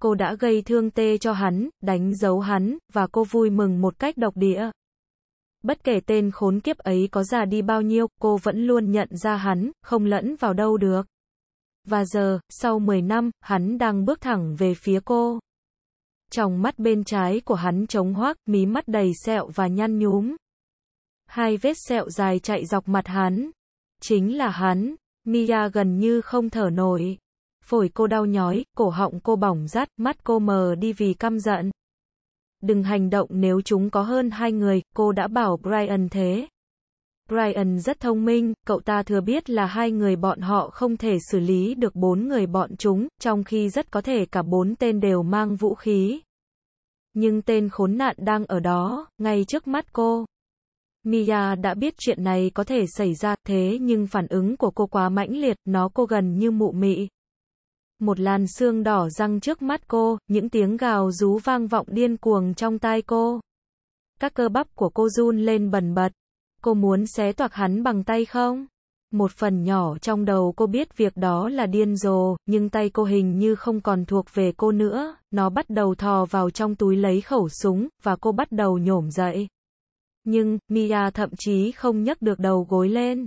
Cô đã gây thương tê cho hắn, đánh dấu hắn, và cô vui mừng một cách độc địa. Bất kể tên khốn kiếp ấy có già đi bao nhiêu, cô vẫn luôn nhận ra hắn, không lẫn vào đâu được. Và giờ, sau 10 năm, hắn đang bước thẳng về phía cô. Trong mắt bên trái của hắn trống hoác, mí mắt đầy sẹo và nhăn nhúm. Hai vết sẹo dài chạy dọc mặt hắn. Chính là hắn, Mia gần như không thở nổi. Phổi cô đau nhói, cổ họng cô bỏng rát, mắt cô mờ đi vì căm giận. Đừng hành động nếu chúng có hơn hai người, cô đã bảo Brian thế. Brian rất thông minh, cậu ta thừa biết là hai người bọn họ không thể xử lý được bốn người bọn chúng, trong khi rất có thể cả bốn tên đều mang vũ khí. Nhưng tên khốn nạn đang ở đó, ngay trước mắt cô. Mia đã biết chuyện này có thể xảy ra, thế nhưng phản ứng của cô quá mãnh liệt, nó cô gần như mụ mị, một làn xương đỏ răng trước mắt cô, những tiếng gào rú vang vọng điên cuồng trong tai cô. Các cơ bắp của cô run lên bần bật. Cô muốn xé toạc hắn bằng tay không? Một phần nhỏ trong đầu cô biết việc đó là điên rồ, nhưng tay cô hình như không còn thuộc về cô nữa, nó bắt đầu thò vào trong túi lấy khẩu súng, và cô bắt đầu nhổm dậy. Nhưng, Mia thậm chí không nhấc được đầu gối lên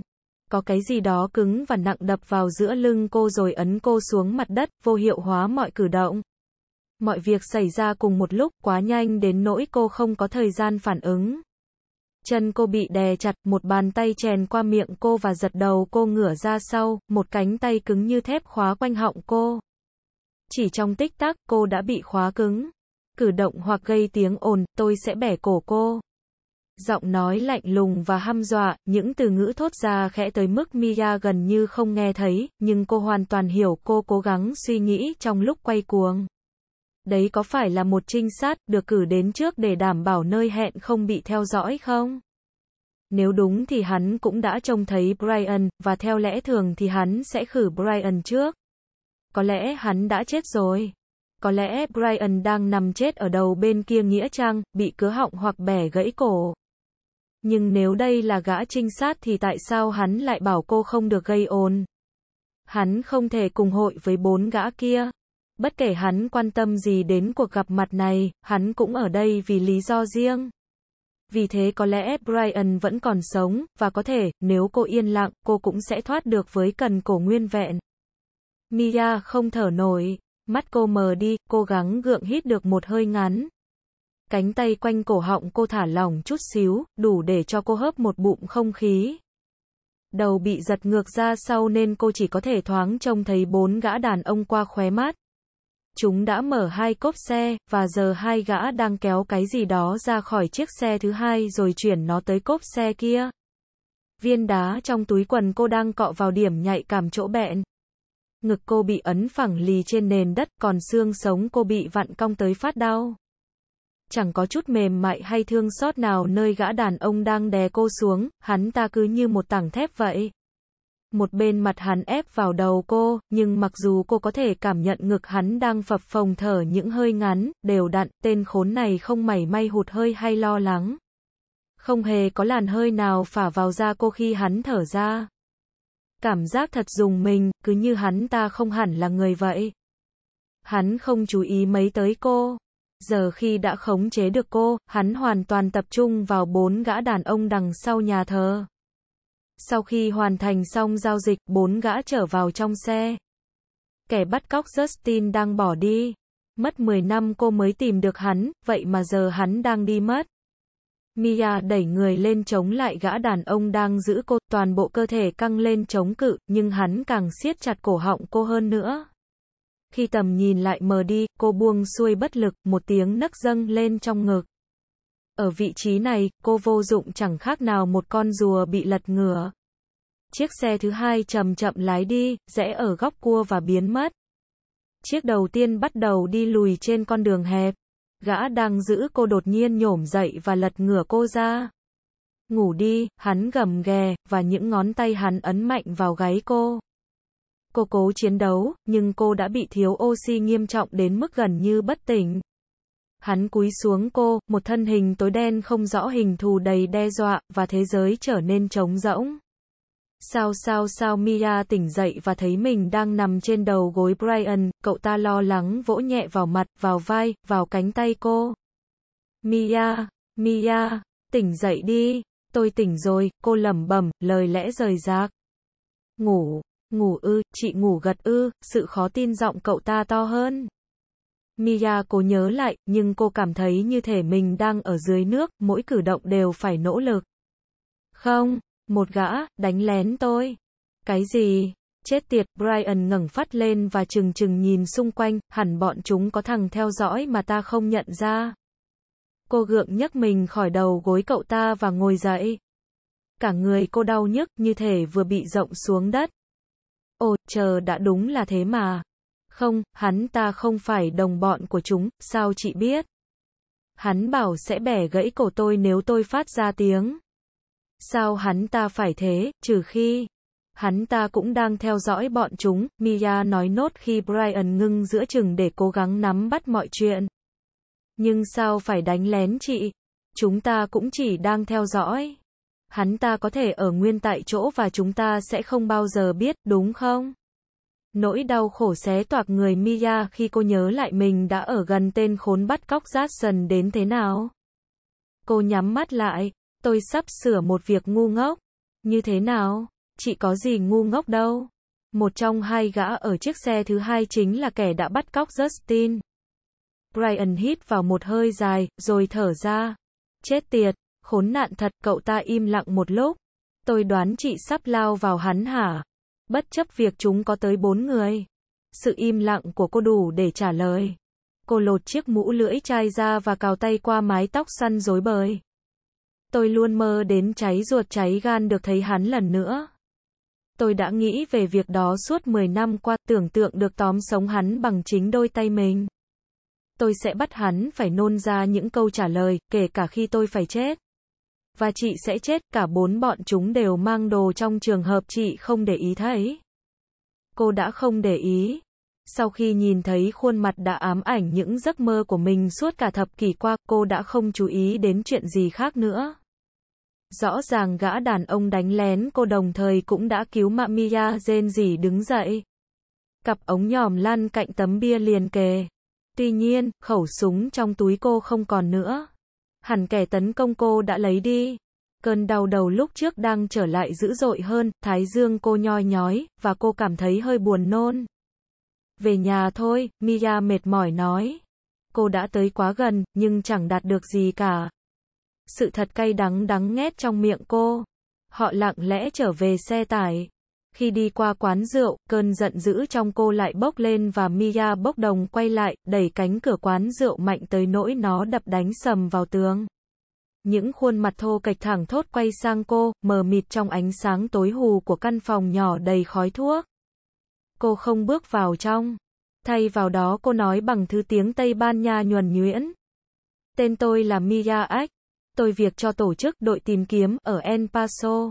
có cái gì đó cứng và nặng đập vào giữa lưng cô rồi ấn cô xuống mặt đất, vô hiệu hóa mọi cử động. Mọi việc xảy ra cùng một lúc, quá nhanh đến nỗi cô không có thời gian phản ứng. Chân cô bị đè chặt, một bàn tay chèn qua miệng cô và giật đầu cô ngửa ra sau, một cánh tay cứng như thép khóa quanh họng cô. Chỉ trong tích tắc, cô đã bị khóa cứng. Cử động hoặc gây tiếng ồn, tôi sẽ bẻ cổ cô giọng nói lạnh lùng và hăm dọa, những từ ngữ thốt ra khẽ tới mức Mia gần như không nghe thấy, nhưng cô hoàn toàn hiểu cô cố gắng suy nghĩ trong lúc quay cuồng. Đấy có phải là một trinh sát được cử đến trước để đảm bảo nơi hẹn không bị theo dõi không? Nếu đúng thì hắn cũng đã trông thấy Brian, và theo lẽ thường thì hắn sẽ khử Brian trước. Có lẽ hắn đã chết rồi. Có lẽ Brian đang nằm chết ở đầu bên kia nghĩa trang, bị cứa họng hoặc bẻ gãy cổ. Nhưng nếu đây là gã trinh sát thì tại sao hắn lại bảo cô không được gây ồn? Hắn không thể cùng hội với bốn gã kia. Bất kể hắn quan tâm gì đến cuộc gặp mặt này, hắn cũng ở đây vì lý do riêng. Vì thế có lẽ Brian vẫn còn sống, và có thể, nếu cô yên lặng, cô cũng sẽ thoát được với cần cổ nguyên vẹn. Mia không thở nổi, mắt cô mờ đi, cố gắng gượng hít được một hơi ngắn, cánh tay quanh cổ họng cô thả lỏng chút xíu, đủ để cho cô hớp một bụng không khí. Đầu bị giật ngược ra sau nên cô chỉ có thể thoáng trông thấy bốn gã đàn ông qua khóe mắt. Chúng đã mở hai cốp xe, và giờ hai gã đang kéo cái gì đó ra khỏi chiếc xe thứ hai rồi chuyển nó tới cốp xe kia. Viên đá trong túi quần cô đang cọ vào điểm nhạy cảm chỗ bẹn. Ngực cô bị ấn phẳng lì trên nền đất, còn xương sống cô bị vặn cong tới phát đau chẳng có chút mềm mại hay thương xót nào nơi gã đàn ông đang đè cô xuống, hắn ta cứ như một tảng thép vậy. Một bên mặt hắn ép vào đầu cô, nhưng mặc dù cô có thể cảm nhận ngực hắn đang phập phồng thở những hơi ngắn, đều đặn, tên khốn này không mảy may hụt hơi hay lo lắng. Không hề có làn hơi nào phả vào da cô khi hắn thở ra. Cảm giác thật dùng mình, cứ như hắn ta không hẳn là người vậy. Hắn không chú ý mấy tới cô giờ khi đã khống chế được cô, hắn hoàn toàn tập trung vào bốn gã đàn ông đằng sau nhà thờ. Sau khi hoàn thành xong giao dịch, bốn gã trở vào trong xe. Kẻ bắt cóc Justin đang bỏ đi. Mất 10 năm cô mới tìm được hắn, vậy mà giờ hắn đang đi mất. Mia đẩy người lên chống lại gã đàn ông đang giữ cô, toàn bộ cơ thể căng lên chống cự, nhưng hắn càng siết chặt cổ họng cô hơn nữa. Khi tầm nhìn lại mờ đi, cô buông xuôi bất lực, một tiếng nấc dâng lên trong ngực. Ở vị trí này, cô vô dụng chẳng khác nào một con rùa bị lật ngửa. Chiếc xe thứ hai chậm chậm lái đi, rẽ ở góc cua và biến mất. Chiếc đầu tiên bắt đầu đi lùi trên con đường hẹp. Gã đang giữ cô đột nhiên nhổm dậy và lật ngửa cô ra. Ngủ đi, hắn gầm ghè, và những ngón tay hắn ấn mạnh vào gáy cô. Cô cố chiến đấu, nhưng cô đã bị thiếu oxy nghiêm trọng đến mức gần như bất tỉnh. Hắn cúi xuống cô, một thân hình tối đen không rõ hình thù đầy đe dọa, và thế giới trở nên trống rỗng. Sao sao sao Mia tỉnh dậy và thấy mình đang nằm trên đầu gối Brian, cậu ta lo lắng vỗ nhẹ vào mặt, vào vai, vào cánh tay cô. Mia, Mia, tỉnh dậy đi, tôi tỉnh rồi, cô lẩm bẩm, lời lẽ rời rạc. Ngủ. Ngủ ư, chị ngủ gật ư, sự khó tin giọng cậu ta to hơn. Mia cố nhớ lại, nhưng cô cảm thấy như thể mình đang ở dưới nước, mỗi cử động đều phải nỗ lực. Không, một gã, đánh lén tôi. Cái gì? Chết tiệt, Brian ngẩng phát lên và chừng chừng nhìn xung quanh, hẳn bọn chúng có thằng theo dõi mà ta không nhận ra. Cô gượng nhấc mình khỏi đầu gối cậu ta và ngồi dậy. Cả người cô đau nhức như thể vừa bị rộng xuống đất. Ồ, chờ đã đúng là thế mà. Không, hắn ta không phải đồng bọn của chúng, sao chị biết? Hắn bảo sẽ bẻ gãy cổ tôi nếu tôi phát ra tiếng. Sao hắn ta phải thế, trừ khi... Hắn ta cũng đang theo dõi bọn chúng, Mia nói nốt khi Brian ngưng giữa chừng để cố gắng nắm bắt mọi chuyện. Nhưng sao phải đánh lén chị? Chúng ta cũng chỉ đang theo dõi hắn ta có thể ở nguyên tại chỗ và chúng ta sẽ không bao giờ biết, đúng không? Nỗi đau khổ xé toạc người Mia khi cô nhớ lại mình đã ở gần tên khốn bắt cóc Jackson đến thế nào. Cô nhắm mắt lại, tôi sắp sửa một việc ngu ngốc. Như thế nào? Chị có gì ngu ngốc đâu. Một trong hai gã ở chiếc xe thứ hai chính là kẻ đã bắt cóc Justin. Brian hít vào một hơi dài, rồi thở ra. Chết tiệt, Khốn nạn thật, cậu ta im lặng một lúc. Tôi đoán chị sắp lao vào hắn hả? Bất chấp việc chúng có tới bốn người. Sự im lặng của cô đủ để trả lời. Cô lột chiếc mũ lưỡi chai ra và cào tay qua mái tóc săn rối bời. Tôi luôn mơ đến cháy ruột cháy gan được thấy hắn lần nữa. Tôi đã nghĩ về việc đó suốt 10 năm qua, tưởng tượng được tóm sống hắn bằng chính đôi tay mình. Tôi sẽ bắt hắn phải nôn ra những câu trả lời, kể cả khi tôi phải chết và chị sẽ chết, cả bốn bọn chúng đều mang đồ trong trường hợp chị không để ý thấy. Cô đã không để ý. Sau khi nhìn thấy khuôn mặt đã ám ảnh những giấc mơ của mình suốt cả thập kỷ qua, cô đã không chú ý đến chuyện gì khác nữa. Rõ ràng gã đàn ông đánh lén cô đồng thời cũng đã cứu Mamiya rên rỉ đứng dậy. Cặp ống nhòm lăn cạnh tấm bia liền kề. Tuy nhiên, khẩu súng trong túi cô không còn nữa hẳn kẻ tấn công cô đã lấy đi. Cơn đau đầu lúc trước đang trở lại dữ dội hơn, thái dương cô nhoi nhói, và cô cảm thấy hơi buồn nôn. Về nhà thôi, Mia mệt mỏi nói. Cô đã tới quá gần, nhưng chẳng đạt được gì cả. Sự thật cay đắng đắng nghét trong miệng cô. Họ lặng lẽ trở về xe tải. Khi đi qua quán rượu, cơn giận dữ trong cô lại bốc lên và Mia bốc đồng quay lại, đẩy cánh cửa quán rượu mạnh tới nỗi nó đập đánh sầm vào tường. Những khuôn mặt thô kệch thẳng thốt quay sang cô, mờ mịt trong ánh sáng tối hù của căn phòng nhỏ đầy khói thuốc. Cô không bước vào trong. Thay vào đó cô nói bằng thứ tiếng Tây Ban Nha nhuần nhuyễn. Tên tôi là Mia Ách. Tôi việc cho tổ chức đội tìm kiếm ở El Paso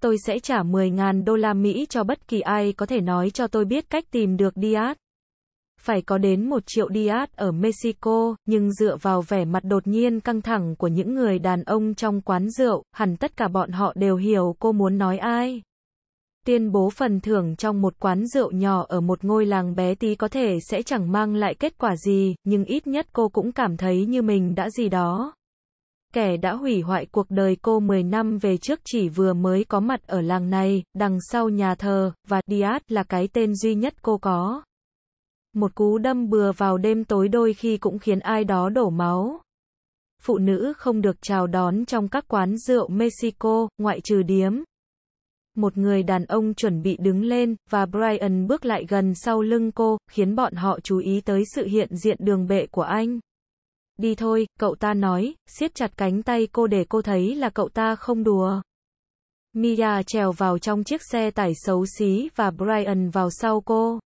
tôi sẽ trả 10.000 đô la Mỹ cho bất kỳ ai có thể nói cho tôi biết cách tìm được Diaz. Phải có đến 1 triệu Diaz ở Mexico, nhưng dựa vào vẻ mặt đột nhiên căng thẳng của những người đàn ông trong quán rượu, hẳn tất cả bọn họ đều hiểu cô muốn nói ai. Tuyên bố phần thưởng trong một quán rượu nhỏ ở một ngôi làng bé tí có thể sẽ chẳng mang lại kết quả gì, nhưng ít nhất cô cũng cảm thấy như mình đã gì đó. Kẻ đã hủy hoại cuộc đời cô 10 năm về trước chỉ vừa mới có mặt ở làng này, đằng sau nhà thờ, và Diaz là cái tên duy nhất cô có. Một cú đâm bừa vào đêm tối đôi khi cũng khiến ai đó đổ máu. Phụ nữ không được chào đón trong các quán rượu Mexico, ngoại trừ điếm. Một người đàn ông chuẩn bị đứng lên, và Brian bước lại gần sau lưng cô, khiến bọn họ chú ý tới sự hiện diện đường bệ của anh. Đi thôi, cậu ta nói, siết chặt cánh tay cô để cô thấy là cậu ta không đùa. Mia trèo vào trong chiếc xe tải xấu xí và Brian vào sau cô.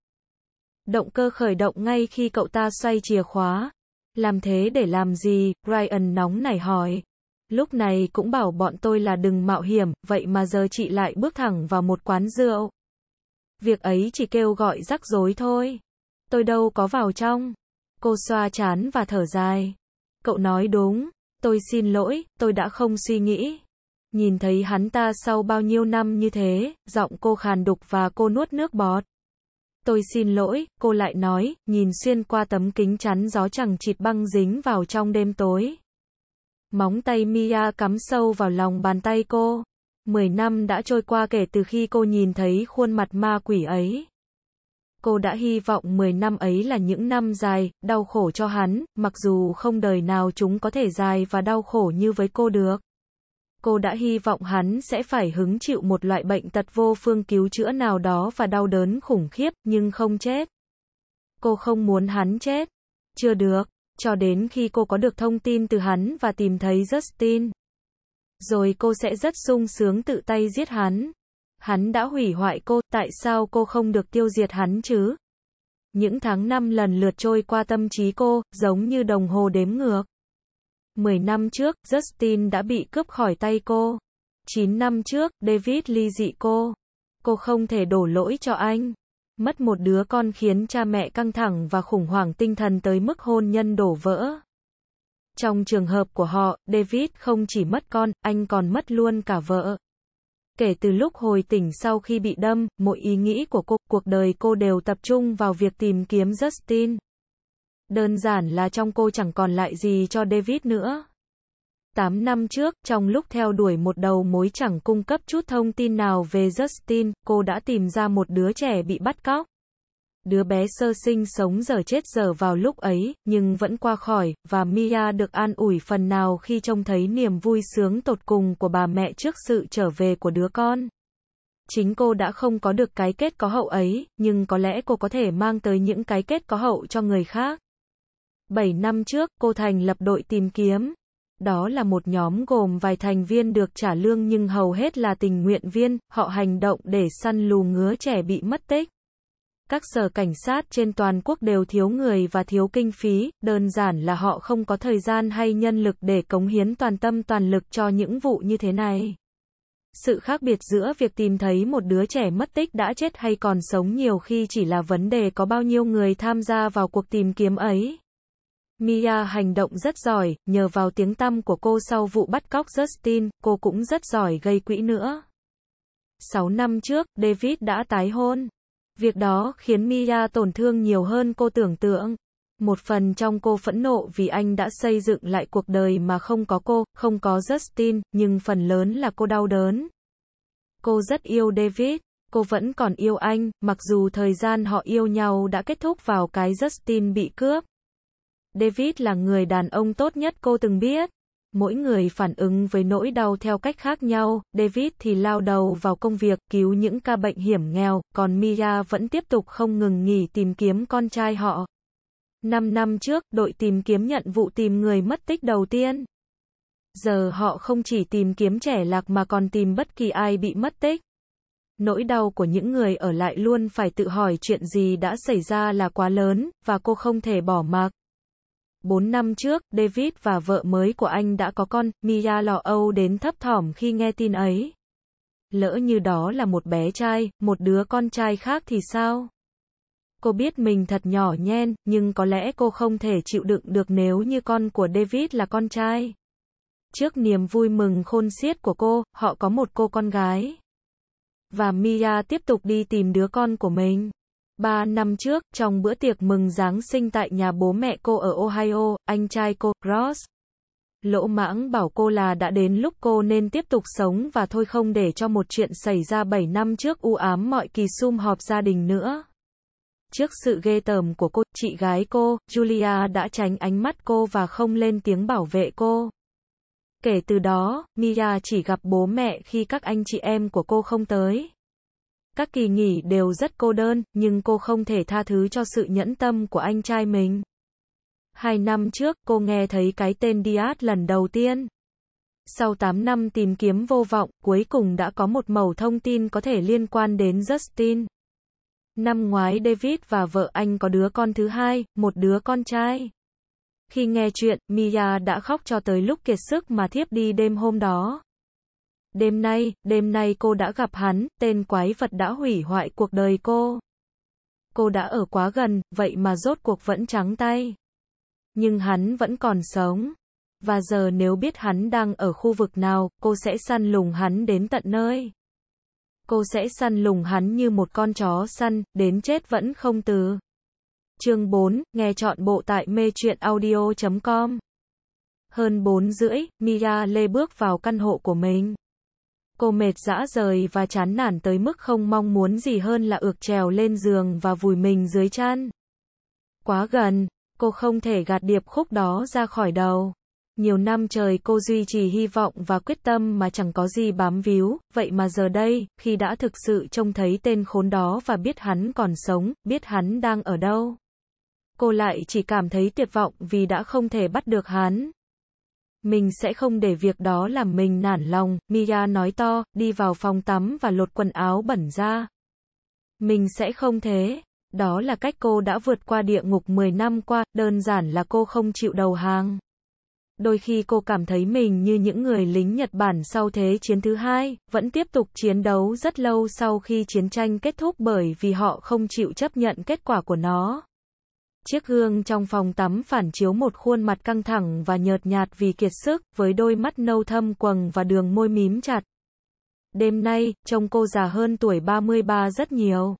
Động cơ khởi động ngay khi cậu ta xoay chìa khóa. Làm thế để làm gì? Brian nóng nảy hỏi. Lúc này cũng bảo bọn tôi là đừng mạo hiểm, vậy mà giờ chị lại bước thẳng vào một quán rượu. Việc ấy chỉ kêu gọi rắc rối thôi. Tôi đâu có vào trong. Cô xoa chán và thở dài. Cậu nói đúng, tôi xin lỗi, tôi đã không suy nghĩ. Nhìn thấy hắn ta sau bao nhiêu năm như thế, giọng cô khàn đục và cô nuốt nước bọt. Tôi xin lỗi, cô lại nói, nhìn xuyên qua tấm kính chắn gió chẳng chịt băng dính vào trong đêm tối. Móng tay Mia cắm sâu vào lòng bàn tay cô. Mười năm đã trôi qua kể từ khi cô nhìn thấy khuôn mặt ma quỷ ấy cô đã hy vọng 10 năm ấy là những năm dài, đau khổ cho hắn, mặc dù không đời nào chúng có thể dài và đau khổ như với cô được. Cô đã hy vọng hắn sẽ phải hứng chịu một loại bệnh tật vô phương cứu chữa nào đó và đau đớn khủng khiếp, nhưng không chết. Cô không muốn hắn chết. Chưa được, cho đến khi cô có được thông tin từ hắn và tìm thấy Justin. Rồi cô sẽ rất sung sướng tự tay giết hắn. Hắn đã hủy hoại cô, tại sao cô không được tiêu diệt hắn chứ? Những tháng năm lần lượt trôi qua tâm trí cô, giống như đồng hồ đếm ngược. Mười năm trước, Justin đã bị cướp khỏi tay cô. Chín năm trước, David ly dị cô. Cô không thể đổ lỗi cho anh. Mất một đứa con khiến cha mẹ căng thẳng và khủng hoảng tinh thần tới mức hôn nhân đổ vỡ. Trong trường hợp của họ, David không chỉ mất con, anh còn mất luôn cả vợ. Kể từ lúc hồi tỉnh sau khi bị đâm, mỗi ý nghĩ của cô, cuộc đời cô đều tập trung vào việc tìm kiếm Justin. Đơn giản là trong cô chẳng còn lại gì cho David nữa. tám năm trước, trong lúc theo đuổi một đầu mối chẳng cung cấp chút thông tin nào về Justin, cô đã tìm ra một đứa trẻ bị bắt cóc đứa bé sơ sinh sống giờ chết giờ vào lúc ấy, nhưng vẫn qua khỏi, và Mia được an ủi phần nào khi trông thấy niềm vui sướng tột cùng của bà mẹ trước sự trở về của đứa con. Chính cô đã không có được cái kết có hậu ấy, nhưng có lẽ cô có thể mang tới những cái kết có hậu cho người khác. Bảy năm trước, cô thành lập đội tìm kiếm. Đó là một nhóm gồm vài thành viên được trả lương nhưng hầu hết là tình nguyện viên, họ hành động để săn lù ngứa trẻ bị mất tích. Các sở cảnh sát trên toàn quốc đều thiếu người và thiếu kinh phí, đơn giản là họ không có thời gian hay nhân lực để cống hiến toàn tâm toàn lực cho những vụ như thế này. Sự khác biệt giữa việc tìm thấy một đứa trẻ mất tích đã chết hay còn sống nhiều khi chỉ là vấn đề có bao nhiêu người tham gia vào cuộc tìm kiếm ấy. Mia hành động rất giỏi, nhờ vào tiếng tăm của cô sau vụ bắt cóc Justin, cô cũng rất giỏi gây quỹ nữa. 6 năm trước, David đã tái hôn. Việc đó khiến Mia tổn thương nhiều hơn cô tưởng tượng. Một phần trong cô phẫn nộ vì anh đã xây dựng lại cuộc đời mà không có cô, không có Justin, nhưng phần lớn là cô đau đớn. Cô rất yêu David, cô vẫn còn yêu anh, mặc dù thời gian họ yêu nhau đã kết thúc vào cái Justin bị cướp. David là người đàn ông tốt nhất cô từng biết mỗi người phản ứng với nỗi đau theo cách khác nhau, David thì lao đầu vào công việc cứu những ca bệnh hiểm nghèo, còn Mia vẫn tiếp tục không ngừng nghỉ tìm kiếm con trai họ. Năm năm trước, đội tìm kiếm nhận vụ tìm người mất tích đầu tiên. Giờ họ không chỉ tìm kiếm trẻ lạc mà còn tìm bất kỳ ai bị mất tích. Nỗi đau của những người ở lại luôn phải tự hỏi chuyện gì đã xảy ra là quá lớn, và cô không thể bỏ mặc. 4 năm trước, David và vợ mới của anh đã có con, Mia lò âu đến thấp thỏm khi nghe tin ấy. Lỡ như đó là một bé trai, một đứa con trai khác thì sao? Cô biết mình thật nhỏ nhen, nhưng có lẽ cô không thể chịu đựng được nếu như con của David là con trai. Trước niềm vui mừng khôn xiết của cô, họ có một cô con gái. Và Mia tiếp tục đi tìm đứa con của mình. Ba năm trước, trong bữa tiệc mừng Giáng sinh tại nhà bố mẹ cô ở Ohio, anh trai cô, Ross, lỗ mãng bảo cô là đã đến lúc cô nên tiếp tục sống và thôi không để cho một chuyện xảy ra bảy năm trước u ám mọi kỳ sum họp gia đình nữa. Trước sự ghê tởm của cô, chị gái cô, Julia đã tránh ánh mắt cô và không lên tiếng bảo vệ cô. Kể từ đó, Mia chỉ gặp bố mẹ khi các anh chị em của cô không tới. Các kỳ nghỉ đều rất cô đơn, nhưng cô không thể tha thứ cho sự nhẫn tâm của anh trai mình. Hai năm trước, cô nghe thấy cái tên Diaz lần đầu tiên. Sau 8 năm tìm kiếm vô vọng, cuối cùng đã có một mẩu thông tin có thể liên quan đến Justin. Năm ngoái David và vợ anh có đứa con thứ hai, một đứa con trai. Khi nghe chuyện, Mia đã khóc cho tới lúc kiệt sức mà thiếp đi đêm hôm đó. Đêm nay, đêm nay cô đã gặp hắn, tên quái vật đã hủy hoại cuộc đời cô. Cô đã ở quá gần, vậy mà rốt cuộc vẫn trắng tay. Nhưng hắn vẫn còn sống. Và giờ nếu biết hắn đang ở khu vực nào, cô sẽ săn lùng hắn đến tận nơi. Cô sẽ săn lùng hắn như một con chó săn, đến chết vẫn không từ. Chương 4, nghe chọn bộ tại mê truyện audio.com Hơn 4 rưỡi, Mia Lê bước vào căn hộ của mình. Cô mệt dã rời và chán nản tới mức không mong muốn gì hơn là ược trèo lên giường và vùi mình dưới chăn. Quá gần, cô không thể gạt điệp khúc đó ra khỏi đầu. Nhiều năm trời cô duy trì hy vọng và quyết tâm mà chẳng có gì bám víu, vậy mà giờ đây, khi đã thực sự trông thấy tên khốn đó và biết hắn còn sống, biết hắn đang ở đâu. Cô lại chỉ cảm thấy tuyệt vọng vì đã không thể bắt được hắn mình sẽ không để việc đó làm mình nản lòng, Mia nói to, đi vào phòng tắm và lột quần áo bẩn ra. Mình sẽ không thế. Đó là cách cô đã vượt qua địa ngục 10 năm qua, đơn giản là cô không chịu đầu hàng. Đôi khi cô cảm thấy mình như những người lính Nhật Bản sau Thế chiến thứ hai, vẫn tiếp tục chiến đấu rất lâu sau khi chiến tranh kết thúc bởi vì họ không chịu chấp nhận kết quả của nó. Chiếc gương trong phòng tắm phản chiếu một khuôn mặt căng thẳng và nhợt nhạt vì kiệt sức, với đôi mắt nâu thâm quầng và đường môi mím chặt. Đêm nay, trông cô già hơn tuổi 33 rất nhiều.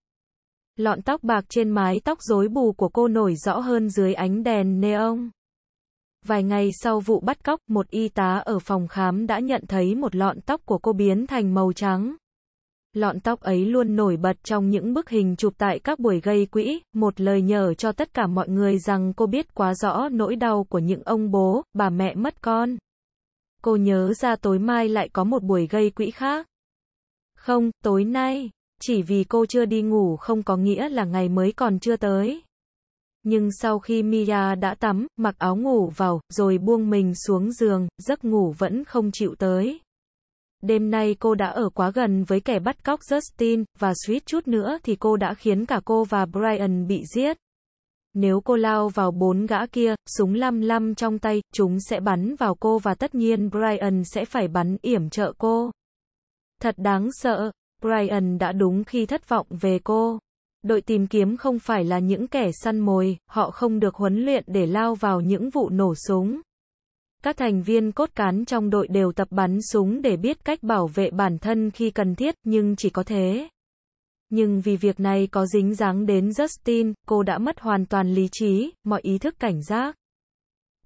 Lọn tóc bạc trên mái tóc rối bù của cô nổi rõ hơn dưới ánh đèn neon. Vài ngày sau vụ bắt cóc, một y tá ở phòng khám đã nhận thấy một lọn tóc của cô biến thành màu trắng lọn tóc ấy luôn nổi bật trong những bức hình chụp tại các buổi gây quỹ, một lời nhờ cho tất cả mọi người rằng cô biết quá rõ nỗi đau của những ông bố, bà mẹ mất con. Cô nhớ ra tối mai lại có một buổi gây quỹ khác. Không, tối nay, chỉ vì cô chưa đi ngủ không có nghĩa là ngày mới còn chưa tới. Nhưng sau khi Mia đã tắm, mặc áo ngủ vào, rồi buông mình xuống giường, giấc ngủ vẫn không chịu tới. Đêm nay cô đã ở quá gần với kẻ bắt cóc Justin, và suýt chút nữa thì cô đã khiến cả cô và Brian bị giết. Nếu cô lao vào bốn gã kia, súng lăm lăm trong tay, chúng sẽ bắn vào cô và tất nhiên Brian sẽ phải bắn yểm trợ cô. Thật đáng sợ, Brian đã đúng khi thất vọng về cô. Đội tìm kiếm không phải là những kẻ săn mồi, họ không được huấn luyện để lao vào những vụ nổ súng. Các thành viên cốt cán trong đội đều tập bắn súng để biết cách bảo vệ bản thân khi cần thiết, nhưng chỉ có thế. Nhưng vì việc này có dính dáng đến Justin, cô đã mất hoàn toàn lý trí, mọi ý thức cảnh giác.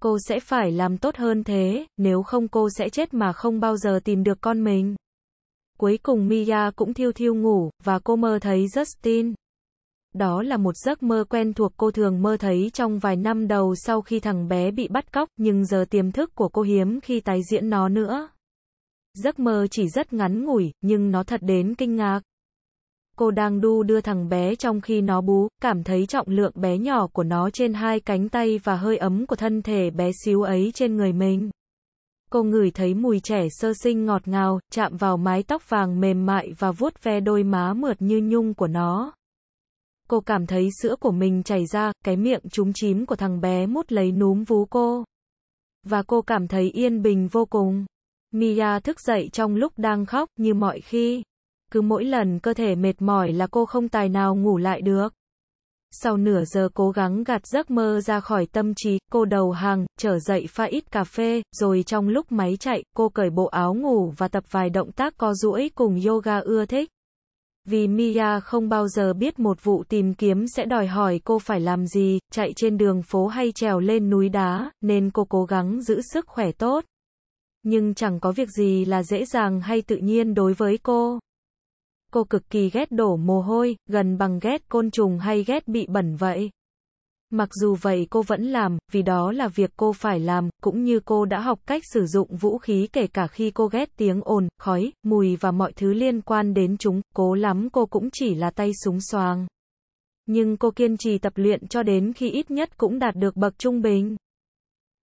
Cô sẽ phải làm tốt hơn thế, nếu không cô sẽ chết mà không bao giờ tìm được con mình. Cuối cùng Mia cũng thiêu thiêu ngủ, và cô mơ thấy Justin. Đó là một giấc mơ quen thuộc cô thường mơ thấy trong vài năm đầu sau khi thằng bé bị bắt cóc, nhưng giờ tiềm thức của cô hiếm khi tái diễn nó nữa. Giấc mơ chỉ rất ngắn ngủi, nhưng nó thật đến kinh ngạc. Cô đang đu đưa thằng bé trong khi nó bú, cảm thấy trọng lượng bé nhỏ của nó trên hai cánh tay và hơi ấm của thân thể bé xíu ấy trên người mình. Cô ngửi thấy mùi trẻ sơ sinh ngọt ngào, chạm vào mái tóc vàng mềm mại và vuốt ve đôi má mượt như nhung của nó cô cảm thấy sữa của mình chảy ra, cái miệng trúng chím của thằng bé mút lấy núm vú cô. Và cô cảm thấy yên bình vô cùng. Mia thức dậy trong lúc đang khóc, như mọi khi. Cứ mỗi lần cơ thể mệt mỏi là cô không tài nào ngủ lại được. Sau nửa giờ cố gắng gạt giấc mơ ra khỏi tâm trí, cô đầu hàng, trở dậy pha ít cà phê, rồi trong lúc máy chạy, cô cởi bộ áo ngủ và tập vài động tác co duỗi cùng yoga ưa thích vì Mia không bao giờ biết một vụ tìm kiếm sẽ đòi hỏi cô phải làm gì, chạy trên đường phố hay trèo lên núi đá, nên cô cố gắng giữ sức khỏe tốt. Nhưng chẳng có việc gì là dễ dàng hay tự nhiên đối với cô. Cô cực kỳ ghét đổ mồ hôi, gần bằng ghét côn trùng hay ghét bị bẩn vậy. Mặc dù vậy cô vẫn làm, vì đó là việc cô phải làm, cũng như cô đã học cách sử dụng vũ khí kể cả khi cô ghét tiếng ồn, khói, mùi và mọi thứ liên quan đến chúng, cố lắm cô cũng chỉ là tay súng xoàng. Nhưng cô kiên trì tập luyện cho đến khi ít nhất cũng đạt được bậc trung bình.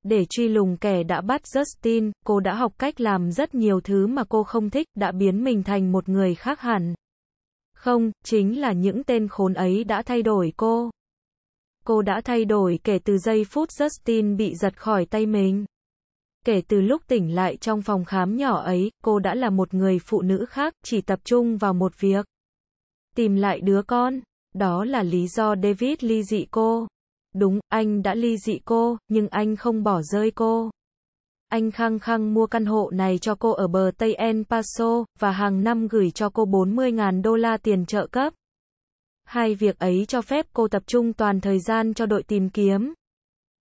Để truy lùng kẻ đã bắt Justin, cô đã học cách làm rất nhiều thứ mà cô không thích, đã biến mình thành một người khác hẳn. Không, chính là những tên khốn ấy đã thay đổi cô cô đã thay đổi kể từ giây phút Justin bị giật khỏi tay mình. Kể từ lúc tỉnh lại trong phòng khám nhỏ ấy, cô đã là một người phụ nữ khác, chỉ tập trung vào một việc. Tìm lại đứa con. Đó là lý do David ly dị cô. Đúng, anh đã ly dị cô, nhưng anh không bỏ rơi cô. Anh khăng khăng mua căn hộ này cho cô ở bờ Tây El Paso, và hàng năm gửi cho cô 40.000 đô la tiền trợ cấp. Hai việc ấy cho phép cô tập trung toàn thời gian cho đội tìm kiếm.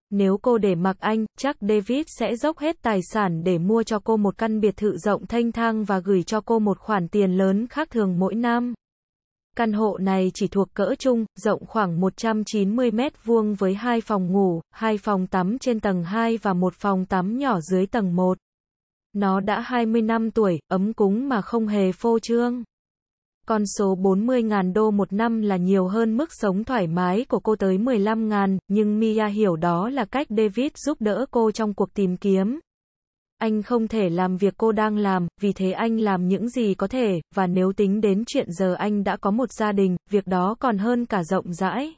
Nếu cô để mặc anh, chắc David sẽ dốc hết tài sản để mua cho cô một căn biệt thự rộng thanh thang và gửi cho cô một khoản tiền lớn khác thường mỗi năm. Căn hộ này chỉ thuộc cỡ chung, rộng khoảng 190 mét vuông với hai phòng ngủ, hai phòng tắm trên tầng 2 và một phòng tắm nhỏ dưới tầng 1. Nó đã 20 năm tuổi, ấm cúng mà không hề phô trương. Con số 40.000 đô một năm là nhiều hơn mức sống thoải mái của cô tới 15.000, nhưng Mia hiểu đó là cách David giúp đỡ cô trong cuộc tìm kiếm. Anh không thể làm việc cô đang làm, vì thế anh làm những gì có thể, và nếu tính đến chuyện giờ anh đã có một gia đình, việc đó còn hơn cả rộng rãi.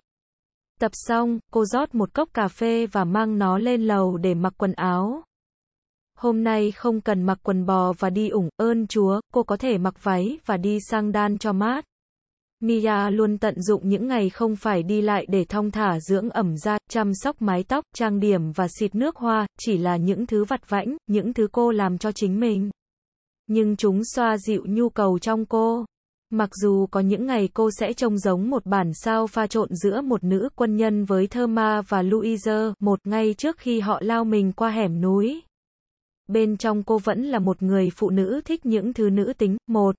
Tập xong, cô rót một cốc cà phê và mang nó lên lầu để mặc quần áo hôm nay không cần mặc quần bò và đi ủng ơn Chúa, cô có thể mặc váy và đi sang đan cho mát. Mia luôn tận dụng những ngày không phải đi lại để thong thả dưỡng ẩm da, chăm sóc mái tóc, trang điểm và xịt nước hoa, chỉ là những thứ vặt vãnh, những thứ cô làm cho chính mình. Nhưng chúng xoa dịu nhu cầu trong cô. Mặc dù có những ngày cô sẽ trông giống một bản sao pha trộn giữa một nữ quân nhân với Thơ Ma và Louise, một ngày trước khi họ lao mình qua hẻm núi bên trong cô vẫn là một người phụ nữ thích những thứ nữ tính. Một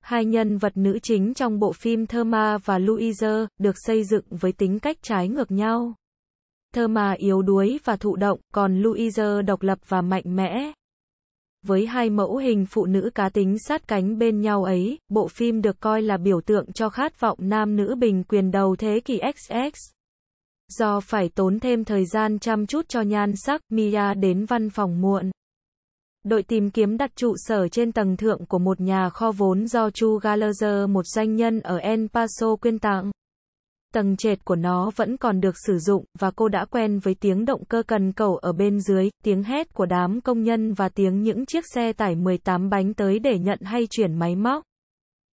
Hai nhân vật nữ chính trong bộ phim Thơma và Louise được xây dựng với tính cách trái ngược nhau. Thơma yếu đuối và thụ động, còn Louise độc lập và mạnh mẽ. Với hai mẫu hình phụ nữ cá tính sát cánh bên nhau ấy, bộ phim được coi là biểu tượng cho khát vọng nam nữ bình quyền đầu thế kỷ XX do phải tốn thêm thời gian chăm chút cho nhan sắc, Mia đến văn phòng muộn. Đội tìm kiếm đặt trụ sở trên tầng thượng của một nhà kho vốn do Chu Gallagher một doanh nhân ở El Paso quyên tặng. Tầng trệt của nó vẫn còn được sử dụng, và cô đã quen với tiếng động cơ cần cầu ở bên dưới, tiếng hét của đám công nhân và tiếng những chiếc xe tải 18 bánh tới để nhận hay chuyển máy móc.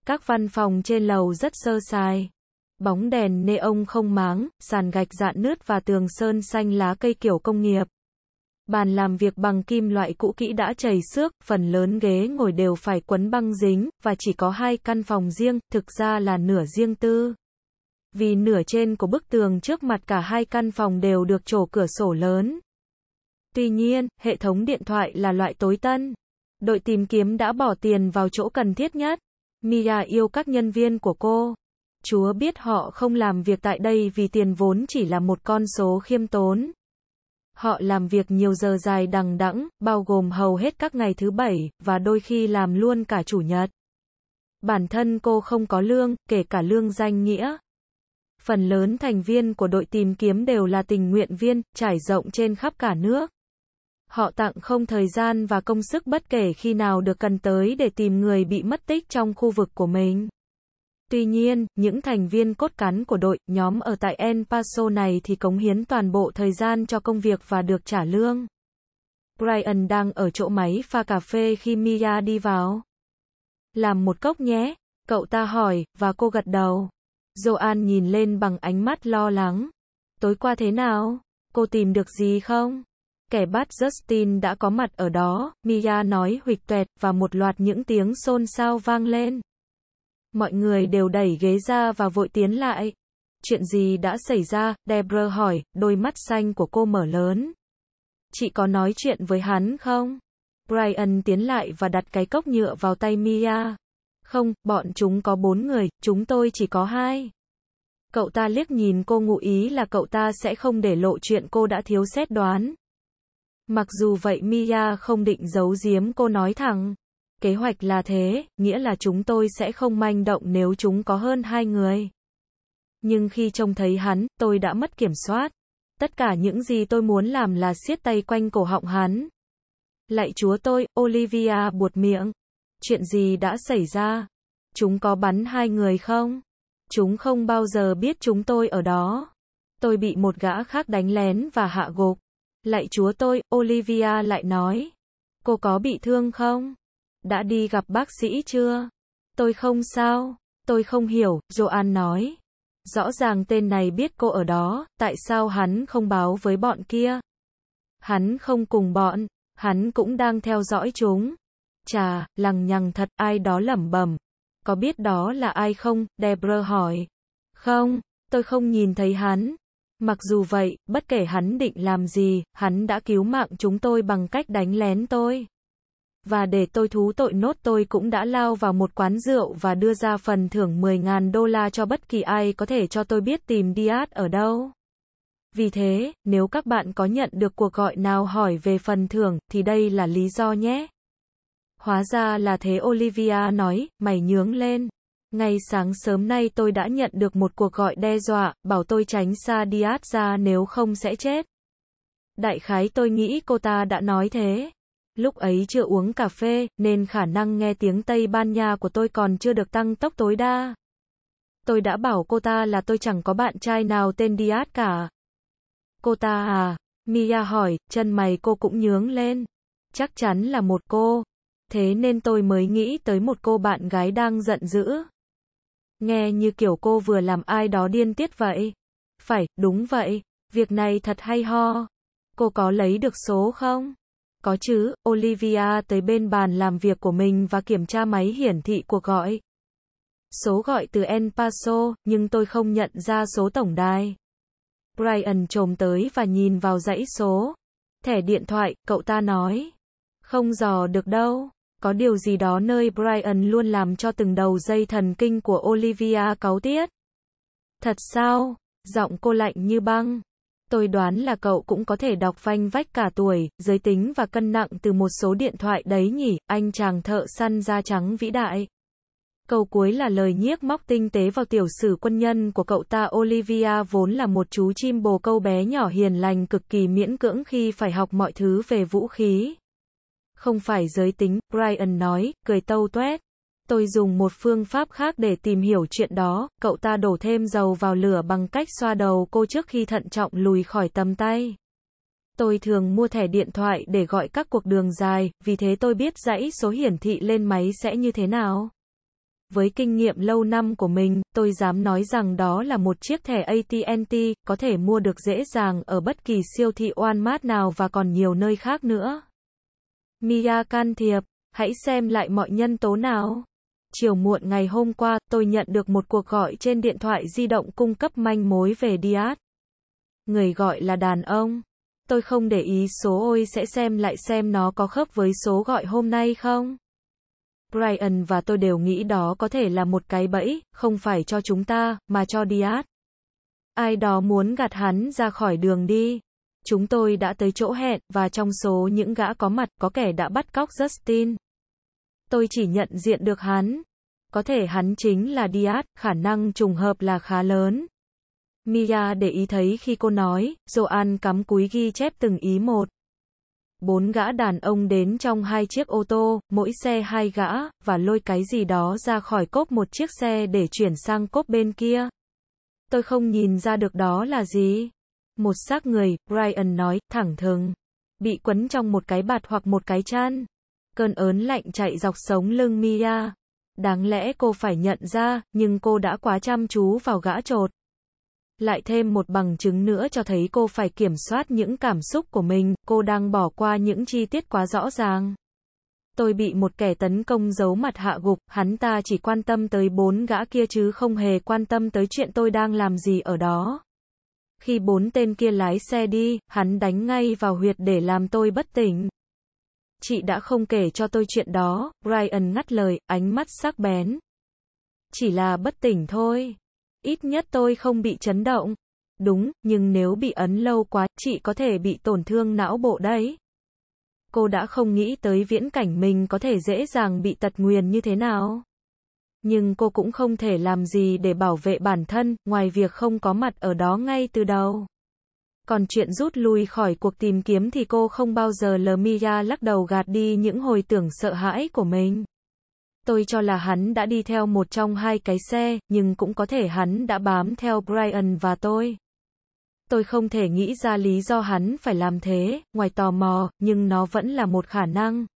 Các văn phòng trên lầu rất sơ sài. Bóng đèn neon không máng, sàn gạch dạn nứt và tường sơn xanh lá cây kiểu công nghiệp. Bàn làm việc bằng kim loại cũ kỹ đã chảy xước, phần lớn ghế ngồi đều phải quấn băng dính, và chỉ có hai căn phòng riêng, thực ra là nửa riêng tư. Vì nửa trên của bức tường trước mặt cả hai căn phòng đều được trổ cửa sổ lớn. Tuy nhiên, hệ thống điện thoại là loại tối tân. Đội tìm kiếm đã bỏ tiền vào chỗ cần thiết nhất. Mia yêu các nhân viên của cô. Chúa biết họ không làm việc tại đây vì tiền vốn chỉ là một con số khiêm tốn. Họ làm việc nhiều giờ dài đằng đẵng, bao gồm hầu hết các ngày thứ bảy, và đôi khi làm luôn cả chủ nhật. Bản thân cô không có lương, kể cả lương danh nghĩa. Phần lớn thành viên của đội tìm kiếm đều là tình nguyện viên, trải rộng trên khắp cả nước. Họ tặng không thời gian và công sức bất kể khi nào được cần tới để tìm người bị mất tích trong khu vực của mình. Tuy nhiên, những thành viên cốt cán của đội, nhóm ở tại El Paso này thì cống hiến toàn bộ thời gian cho công việc và được trả lương. Brian đang ở chỗ máy pha cà phê khi Mia đi vào. Làm một cốc nhé, cậu ta hỏi, và cô gật đầu. Joan nhìn lên bằng ánh mắt lo lắng. Tối qua thế nào? Cô tìm được gì không? Kẻ bắt Justin đã có mặt ở đó, Mia nói huỵch tuẹt, và một loạt những tiếng xôn xao vang lên. Mọi người đều đẩy ghế ra và vội tiến lại. Chuyện gì đã xảy ra? Debra hỏi, đôi mắt xanh của cô mở lớn. Chị có nói chuyện với hắn không? Brian tiến lại và đặt cái cốc nhựa vào tay Mia. Không, bọn chúng có bốn người, chúng tôi chỉ có hai. Cậu ta liếc nhìn cô ngụ ý là cậu ta sẽ không để lộ chuyện cô đã thiếu xét đoán. Mặc dù vậy Mia không định giấu giếm cô nói thẳng. Kế hoạch là thế, nghĩa là chúng tôi sẽ không manh động nếu chúng có hơn hai người. Nhưng khi trông thấy hắn, tôi đã mất kiểm soát. Tất cả những gì tôi muốn làm là siết tay quanh cổ họng hắn. Lạy chúa tôi, Olivia buột miệng. Chuyện gì đã xảy ra? Chúng có bắn hai người không? Chúng không bao giờ biết chúng tôi ở đó. Tôi bị một gã khác đánh lén và hạ gục. Lạy chúa tôi, Olivia lại nói. Cô có bị thương không? đã đi gặp bác sĩ chưa? Tôi không sao, tôi không hiểu, Joan nói. Rõ ràng tên này biết cô ở đó, tại sao hắn không báo với bọn kia? Hắn không cùng bọn, hắn cũng đang theo dõi chúng. Chà, lằng nhằng thật, ai đó lẩm bẩm. Có biết đó là ai không? Debra hỏi. Không, tôi không nhìn thấy hắn. Mặc dù vậy, bất kể hắn định làm gì, hắn đã cứu mạng chúng tôi bằng cách đánh lén tôi và để tôi thú tội nốt tôi cũng đã lao vào một quán rượu và đưa ra phần thưởng 10.000 đô la cho bất kỳ ai có thể cho tôi biết tìm Diaz ở đâu. Vì thế, nếu các bạn có nhận được cuộc gọi nào hỏi về phần thưởng, thì đây là lý do nhé. Hóa ra là thế Olivia nói, mày nhướng lên. ngày sáng sớm nay tôi đã nhận được một cuộc gọi đe dọa, bảo tôi tránh xa Diaz ra nếu không sẽ chết. Đại khái tôi nghĩ cô ta đã nói thế. Lúc ấy chưa uống cà phê, nên khả năng nghe tiếng Tây Ban Nha của tôi còn chưa được tăng tốc tối đa. Tôi đã bảo cô ta là tôi chẳng có bạn trai nào tên Diaz cả. Cô ta à? Mia hỏi, chân mày cô cũng nhướng lên. Chắc chắn là một cô. Thế nên tôi mới nghĩ tới một cô bạn gái đang giận dữ. Nghe như kiểu cô vừa làm ai đó điên tiết vậy. Phải, đúng vậy. Việc này thật hay ho. Cô có lấy được số không? Có chứ, Olivia tới bên bàn làm việc của mình và kiểm tra máy hiển thị cuộc gọi. Số gọi từ El Paso, nhưng tôi không nhận ra số tổng đài. Brian trồm tới và nhìn vào dãy số. Thẻ điện thoại, cậu ta nói. Không dò được đâu. Có điều gì đó nơi Brian luôn làm cho từng đầu dây thần kinh của Olivia cáu tiết. Thật sao? Giọng cô lạnh như băng. Tôi đoán là cậu cũng có thể đọc vanh vách cả tuổi, giới tính và cân nặng từ một số điện thoại đấy nhỉ, anh chàng thợ săn da trắng vĩ đại. Câu cuối là lời nhiếc móc tinh tế vào tiểu sử quân nhân của cậu ta Olivia vốn là một chú chim bồ câu bé nhỏ hiền lành cực kỳ miễn cưỡng khi phải học mọi thứ về vũ khí. Không phải giới tính, Brian nói, cười tâu tuét tôi dùng một phương pháp khác để tìm hiểu chuyện đó, cậu ta đổ thêm dầu vào lửa bằng cách xoa đầu cô trước khi thận trọng lùi khỏi tầm tay. Tôi thường mua thẻ điện thoại để gọi các cuộc đường dài, vì thế tôi biết dãy số hiển thị lên máy sẽ như thế nào. Với kinh nghiệm lâu năm của mình, tôi dám nói rằng đó là một chiếc thẻ AT&T, có thể mua được dễ dàng ở bất kỳ siêu thị Walmart nào và còn nhiều nơi khác nữa. Mia can thiệp, hãy xem lại mọi nhân tố nào chiều muộn ngày hôm qua, tôi nhận được một cuộc gọi trên điện thoại di động cung cấp manh mối về Diaz. Người gọi là đàn ông. Tôi không để ý số ôi sẽ xem lại xem nó có khớp với số gọi hôm nay không. Brian và tôi đều nghĩ đó có thể là một cái bẫy, không phải cho chúng ta, mà cho Diaz. Ai đó muốn gạt hắn ra khỏi đường đi. Chúng tôi đã tới chỗ hẹn, và trong số những gã có mặt, có kẻ đã bắt cóc Justin tôi chỉ nhận diện được hắn. Có thể hắn chính là Diaz, khả năng trùng hợp là khá lớn. Mia để ý thấy khi cô nói, Joan cắm cúi ghi chép từng ý một. Bốn gã đàn ông đến trong hai chiếc ô tô, mỗi xe hai gã, và lôi cái gì đó ra khỏi cốp một chiếc xe để chuyển sang cốp bên kia. Tôi không nhìn ra được đó là gì. Một xác người, Brian nói, thẳng thừng. Bị quấn trong một cái bạt hoặc một cái chan cơn ớn lạnh chạy dọc sống lưng Mia. Đáng lẽ cô phải nhận ra, nhưng cô đã quá chăm chú vào gã trột. Lại thêm một bằng chứng nữa cho thấy cô phải kiểm soát những cảm xúc của mình, cô đang bỏ qua những chi tiết quá rõ ràng. Tôi bị một kẻ tấn công giấu mặt hạ gục, hắn ta chỉ quan tâm tới bốn gã kia chứ không hề quan tâm tới chuyện tôi đang làm gì ở đó. Khi bốn tên kia lái xe đi, hắn đánh ngay vào huyệt để làm tôi bất tỉnh. Chị đã không kể cho tôi chuyện đó, Brian ngắt lời, ánh mắt sắc bén. Chỉ là bất tỉnh thôi. Ít nhất tôi không bị chấn động. Đúng, nhưng nếu bị ấn lâu quá, chị có thể bị tổn thương não bộ đấy. Cô đã không nghĩ tới viễn cảnh mình có thể dễ dàng bị tật nguyền như thế nào. Nhưng cô cũng không thể làm gì để bảo vệ bản thân, ngoài việc không có mặt ở đó ngay từ đầu. Còn chuyện rút lui khỏi cuộc tìm kiếm thì cô không bao giờ lờ Mia lắc đầu gạt đi những hồi tưởng sợ hãi của mình. Tôi cho là hắn đã đi theo một trong hai cái xe, nhưng cũng có thể hắn đã bám theo Brian và tôi. Tôi không thể nghĩ ra lý do hắn phải làm thế, ngoài tò mò, nhưng nó vẫn là một khả năng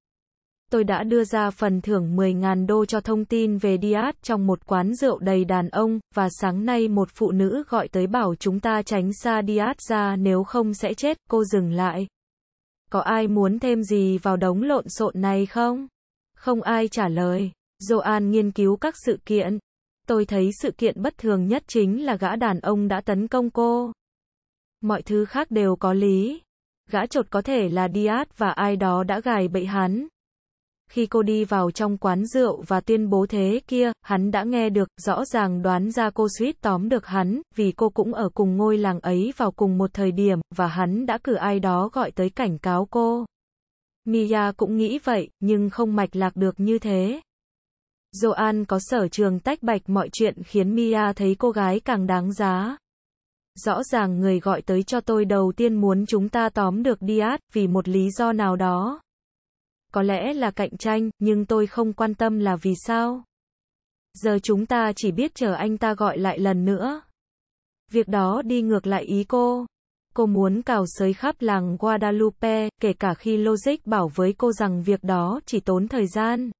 tôi đã đưa ra phần thưởng 10.000 đô cho thông tin về Diaz trong một quán rượu đầy đàn ông, và sáng nay một phụ nữ gọi tới bảo chúng ta tránh xa Diaz ra nếu không sẽ chết, cô dừng lại. Có ai muốn thêm gì vào đống lộn xộn này không? Không ai trả lời. Joan nghiên cứu các sự kiện. Tôi thấy sự kiện bất thường nhất chính là gã đàn ông đã tấn công cô. Mọi thứ khác đều có lý. Gã trột có thể là Diaz và ai đó đã gài bậy hắn, khi cô đi vào trong quán rượu và tuyên bố thế kia, hắn đã nghe được, rõ ràng đoán ra cô suýt tóm được hắn, vì cô cũng ở cùng ngôi làng ấy vào cùng một thời điểm, và hắn đã cử ai đó gọi tới cảnh cáo cô. Mia cũng nghĩ vậy, nhưng không mạch lạc được như thế. Joan có sở trường tách bạch mọi chuyện khiến Mia thấy cô gái càng đáng giá. Rõ ràng người gọi tới cho tôi đầu tiên muốn chúng ta tóm được Diaz vì một lý do nào đó có lẽ là cạnh tranh, nhưng tôi không quan tâm là vì sao. Giờ chúng ta chỉ biết chờ anh ta gọi lại lần nữa. Việc đó đi ngược lại ý cô. Cô muốn cào sới khắp làng Guadalupe, kể cả khi logic bảo với cô rằng việc đó chỉ tốn thời gian.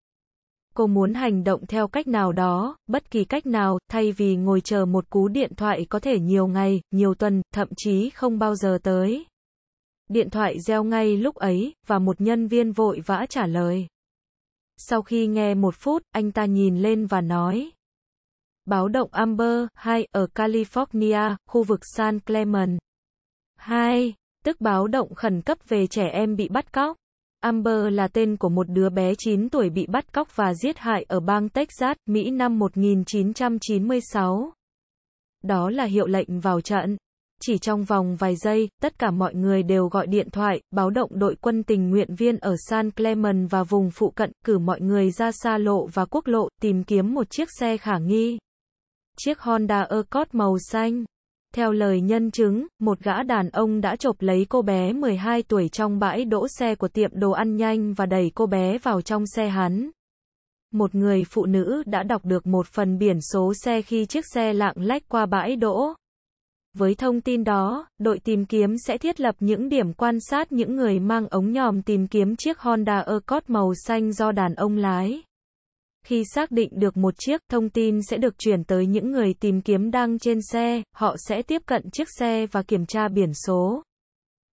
Cô muốn hành động theo cách nào đó, bất kỳ cách nào, thay vì ngồi chờ một cú điện thoại có thể nhiều ngày, nhiều tuần, thậm chí không bao giờ tới. Điện thoại reo ngay lúc ấy, và một nhân viên vội vã trả lời. Sau khi nghe một phút, anh ta nhìn lên và nói. Báo động Amber, 2, ở California, khu vực San Clemente. 2. Tức báo động khẩn cấp về trẻ em bị bắt cóc. Amber là tên của một đứa bé 9 tuổi bị bắt cóc và giết hại ở bang Texas, Mỹ năm 1996. Đó là hiệu lệnh vào trận chỉ trong vòng vài giây, tất cả mọi người đều gọi điện thoại, báo động đội quân tình nguyện viên ở San Clement và vùng phụ cận, cử mọi người ra xa lộ và quốc lộ, tìm kiếm một chiếc xe khả nghi. Chiếc Honda Accord màu xanh. Theo lời nhân chứng, một gã đàn ông đã chộp lấy cô bé 12 tuổi trong bãi đỗ xe của tiệm đồ ăn nhanh và đẩy cô bé vào trong xe hắn. Một người phụ nữ đã đọc được một phần biển số xe khi chiếc xe lạng lách qua bãi đỗ. Với thông tin đó, đội tìm kiếm sẽ thiết lập những điểm quan sát những người mang ống nhòm tìm kiếm chiếc Honda Accord màu xanh do đàn ông lái. Khi xác định được một chiếc, thông tin sẽ được chuyển tới những người tìm kiếm đang trên xe, họ sẽ tiếp cận chiếc xe và kiểm tra biển số.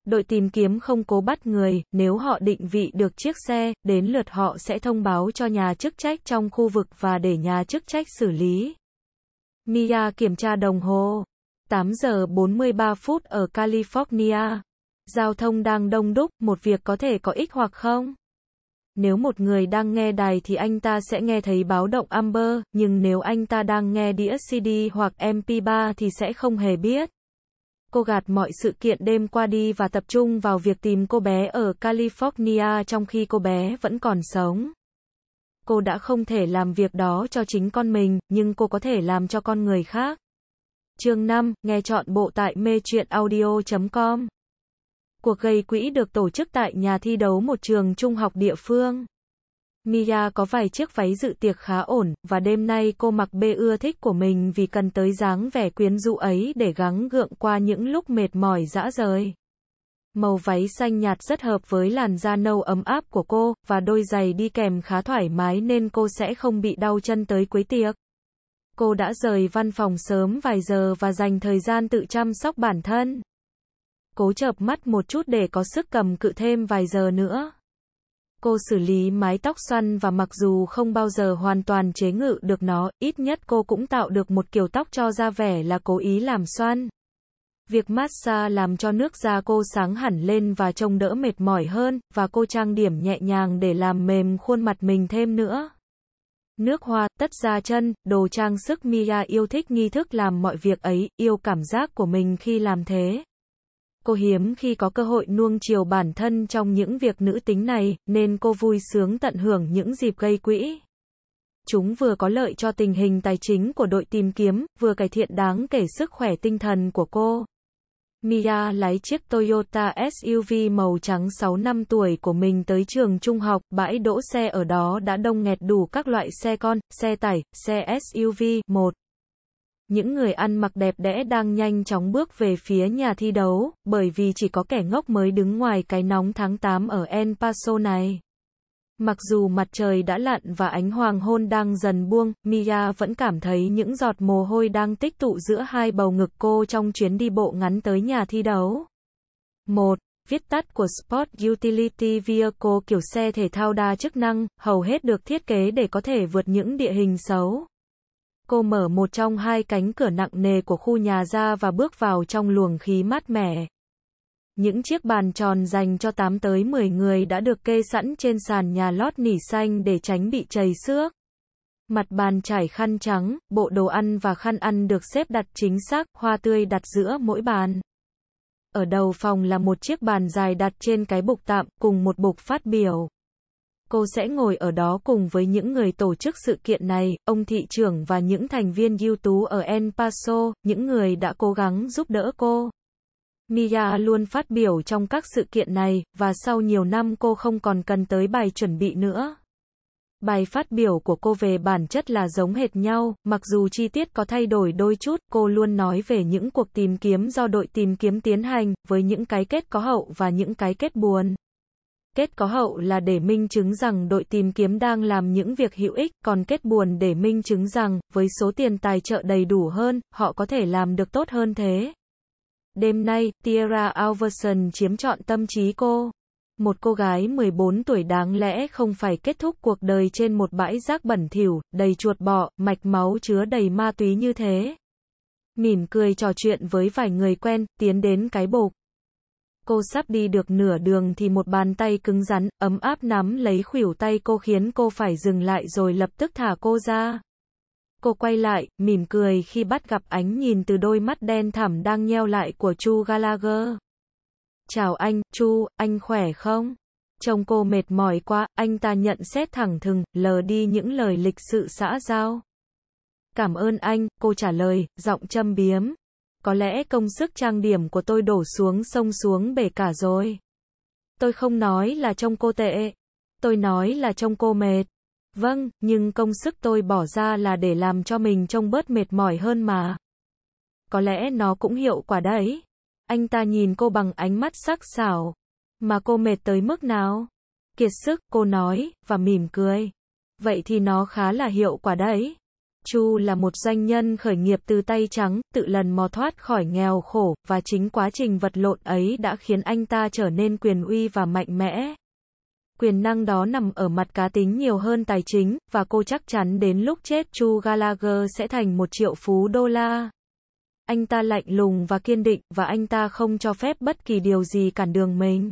Đội tìm kiếm không cố bắt người, nếu họ định vị được chiếc xe, đến lượt họ sẽ thông báo cho nhà chức trách trong khu vực và để nhà chức trách xử lý. Mia kiểm tra đồng hồ. 8 giờ 43 phút ở California. Giao thông đang đông đúc, một việc có thể có ích hoặc không? Nếu một người đang nghe đài thì anh ta sẽ nghe thấy báo động Amber, nhưng nếu anh ta đang nghe đĩa CD hoặc MP3 thì sẽ không hề biết. Cô gạt mọi sự kiện đêm qua đi và tập trung vào việc tìm cô bé ở California trong khi cô bé vẫn còn sống. Cô đã không thể làm việc đó cho chính con mình, nhưng cô có thể làm cho con người khác. Chương 5, nghe chọn bộ tại mê truyện audio.com. Cuộc gây quỹ được tổ chức tại nhà thi đấu một trường trung học địa phương. Mia có vài chiếc váy dự tiệc khá ổn, và đêm nay cô mặc bê ưa thích của mình vì cần tới dáng vẻ quyến rũ ấy để gắng gượng qua những lúc mệt mỏi dã rời. Màu váy xanh nhạt rất hợp với làn da nâu ấm áp của cô, và đôi giày đi kèm khá thoải mái nên cô sẽ không bị đau chân tới cuối tiệc cô đã rời văn phòng sớm vài giờ và dành thời gian tự chăm sóc bản thân. Cố chợp mắt một chút để có sức cầm cự thêm vài giờ nữa. Cô xử lý mái tóc xoăn và mặc dù không bao giờ hoàn toàn chế ngự được nó, ít nhất cô cũng tạo được một kiểu tóc cho ra vẻ là cố ý làm xoăn. Việc massage làm cho nước da cô sáng hẳn lên và trông đỡ mệt mỏi hơn, và cô trang điểm nhẹ nhàng để làm mềm khuôn mặt mình thêm nữa nước hoa, tất da chân, đồ trang sức Mia yêu thích nghi thức làm mọi việc ấy, yêu cảm giác của mình khi làm thế. Cô hiếm khi có cơ hội nuông chiều bản thân trong những việc nữ tính này, nên cô vui sướng tận hưởng những dịp gây quỹ. Chúng vừa có lợi cho tình hình tài chính của đội tìm kiếm, vừa cải thiện đáng kể sức khỏe tinh thần của cô. Mia lái chiếc Toyota SUV màu trắng 6 năm tuổi của mình tới trường trung học, bãi đỗ xe ở đó đã đông nghẹt đủ các loại xe con, xe tải, xe SUV. Một. Những người ăn mặc đẹp đẽ đang nhanh chóng bước về phía nhà thi đấu, bởi vì chỉ có kẻ ngốc mới đứng ngoài cái nóng tháng 8 ở El Paso này. Mặc dù mặt trời đã lặn và ánh hoàng hôn đang dần buông, Mia vẫn cảm thấy những giọt mồ hôi đang tích tụ giữa hai bầu ngực cô trong chuyến đi bộ ngắn tới nhà thi đấu. 1. Viết tắt của Sport Utility Vehicle kiểu xe thể thao đa chức năng, hầu hết được thiết kế để có thể vượt những địa hình xấu. Cô mở một trong hai cánh cửa nặng nề của khu nhà ra và bước vào trong luồng khí mát mẻ. Những chiếc bàn tròn dành cho 8 tới 10 người đã được kê sẵn trên sàn nhà lót nỉ xanh để tránh bị chảy xước. Mặt bàn trải khăn trắng, bộ đồ ăn và khăn ăn được xếp đặt chính xác, hoa tươi đặt giữa mỗi bàn. Ở đầu phòng là một chiếc bàn dài đặt trên cái bục tạm, cùng một bục phát biểu. Cô sẽ ngồi ở đó cùng với những người tổ chức sự kiện này, ông thị trưởng và những thành viên ưu tú ở El Paso, những người đã cố gắng giúp đỡ cô. Mia luôn phát biểu trong các sự kiện này, và sau nhiều năm cô không còn cần tới bài chuẩn bị nữa. Bài phát biểu của cô về bản chất là giống hệt nhau, mặc dù chi tiết có thay đổi đôi chút, cô luôn nói về những cuộc tìm kiếm do đội tìm kiếm tiến hành, với những cái kết có hậu và những cái kết buồn. Kết có hậu là để minh chứng rằng đội tìm kiếm đang làm những việc hữu ích, còn kết buồn để minh chứng rằng, với số tiền tài trợ đầy đủ hơn, họ có thể làm được tốt hơn thế. Đêm nay, Tiara Alverson chiếm trọn tâm trí cô. Một cô gái 14 tuổi đáng lẽ không phải kết thúc cuộc đời trên một bãi rác bẩn thỉu, đầy chuột bọ, mạch máu chứa đầy ma túy như thế. Mỉm cười trò chuyện với vài người quen, tiến đến cái bục. Cô sắp đi được nửa đường thì một bàn tay cứng rắn, ấm áp nắm lấy khuỷu tay cô khiến cô phải dừng lại rồi lập tức thả cô ra. Cô quay lại, mỉm cười khi bắt gặp ánh nhìn từ đôi mắt đen thẳm đang nheo lại của Chu Gallagher. Chào anh, Chu, anh khỏe không? Trông cô mệt mỏi quá, anh ta nhận xét thẳng thừng, lờ đi những lời lịch sự xã giao. Cảm ơn anh, cô trả lời, giọng châm biếm. Có lẽ công sức trang điểm của tôi đổ xuống sông xuống bể cả rồi. Tôi không nói là trông cô tệ. Tôi nói là trông cô mệt. Vâng, nhưng công sức tôi bỏ ra là để làm cho mình trông bớt mệt mỏi hơn mà. Có lẽ nó cũng hiệu quả đấy. Anh ta nhìn cô bằng ánh mắt sắc sảo. Mà cô mệt tới mức nào? Kiệt sức, cô nói, và mỉm cười. Vậy thì nó khá là hiệu quả đấy. Chu là một doanh nhân khởi nghiệp từ tay trắng, tự lần mò thoát khỏi nghèo khổ, và chính quá trình vật lộn ấy đã khiến anh ta trở nên quyền uy và mạnh mẽ quyền năng đó nằm ở mặt cá tính nhiều hơn tài chính, và cô chắc chắn đến lúc chết Chu Gallagher sẽ thành một triệu phú đô la. Anh ta lạnh lùng và kiên định, và anh ta không cho phép bất kỳ điều gì cản đường mình.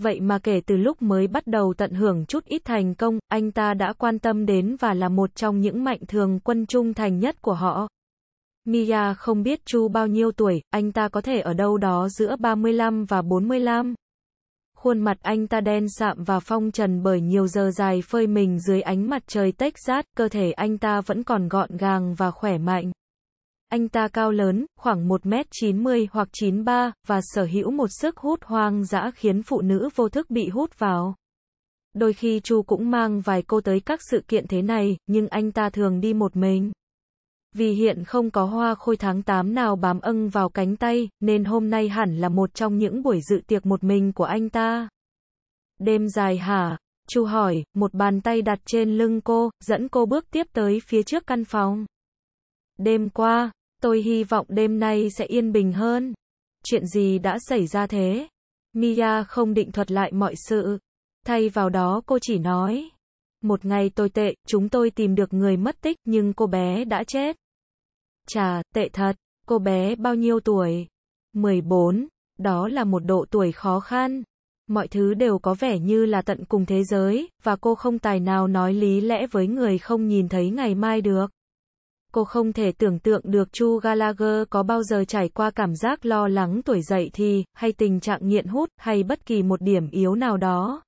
Vậy mà kể từ lúc mới bắt đầu tận hưởng chút ít thành công, anh ta đã quan tâm đến và là một trong những mạnh thường quân trung thành nhất của họ. Mia không biết Chu bao nhiêu tuổi, anh ta có thể ở đâu đó giữa 35 và 45 khuôn mặt anh ta đen sạm và phong trần bởi nhiều giờ dài phơi mình dưới ánh mặt trời tách rát, cơ thể anh ta vẫn còn gọn gàng và khỏe mạnh. Anh ta cao lớn, khoảng 1m90 hoặc 93, và sở hữu một sức hút hoang dã khiến phụ nữ vô thức bị hút vào. Đôi khi Chu cũng mang vài cô tới các sự kiện thế này, nhưng anh ta thường đi một mình. Vì hiện không có hoa khôi tháng 8 nào bám âng vào cánh tay, nên hôm nay hẳn là một trong những buổi dự tiệc một mình của anh ta. Đêm dài hả? Chu hỏi, một bàn tay đặt trên lưng cô, dẫn cô bước tiếp tới phía trước căn phòng. Đêm qua, tôi hy vọng đêm nay sẽ yên bình hơn. Chuyện gì đã xảy ra thế? Mia không định thuật lại mọi sự. Thay vào đó cô chỉ nói. Một ngày tồi tệ, chúng tôi tìm được người mất tích nhưng cô bé đã chết. Chà, tệ thật, cô bé bao nhiêu tuổi? 14, đó là một độ tuổi khó khăn. Mọi thứ đều có vẻ như là tận cùng thế giới, và cô không tài nào nói lý lẽ với người không nhìn thấy ngày mai được. Cô không thể tưởng tượng được Chu Gallagher có bao giờ trải qua cảm giác lo lắng tuổi dậy thì, hay tình trạng nghiện hút, hay bất kỳ một điểm yếu nào đó.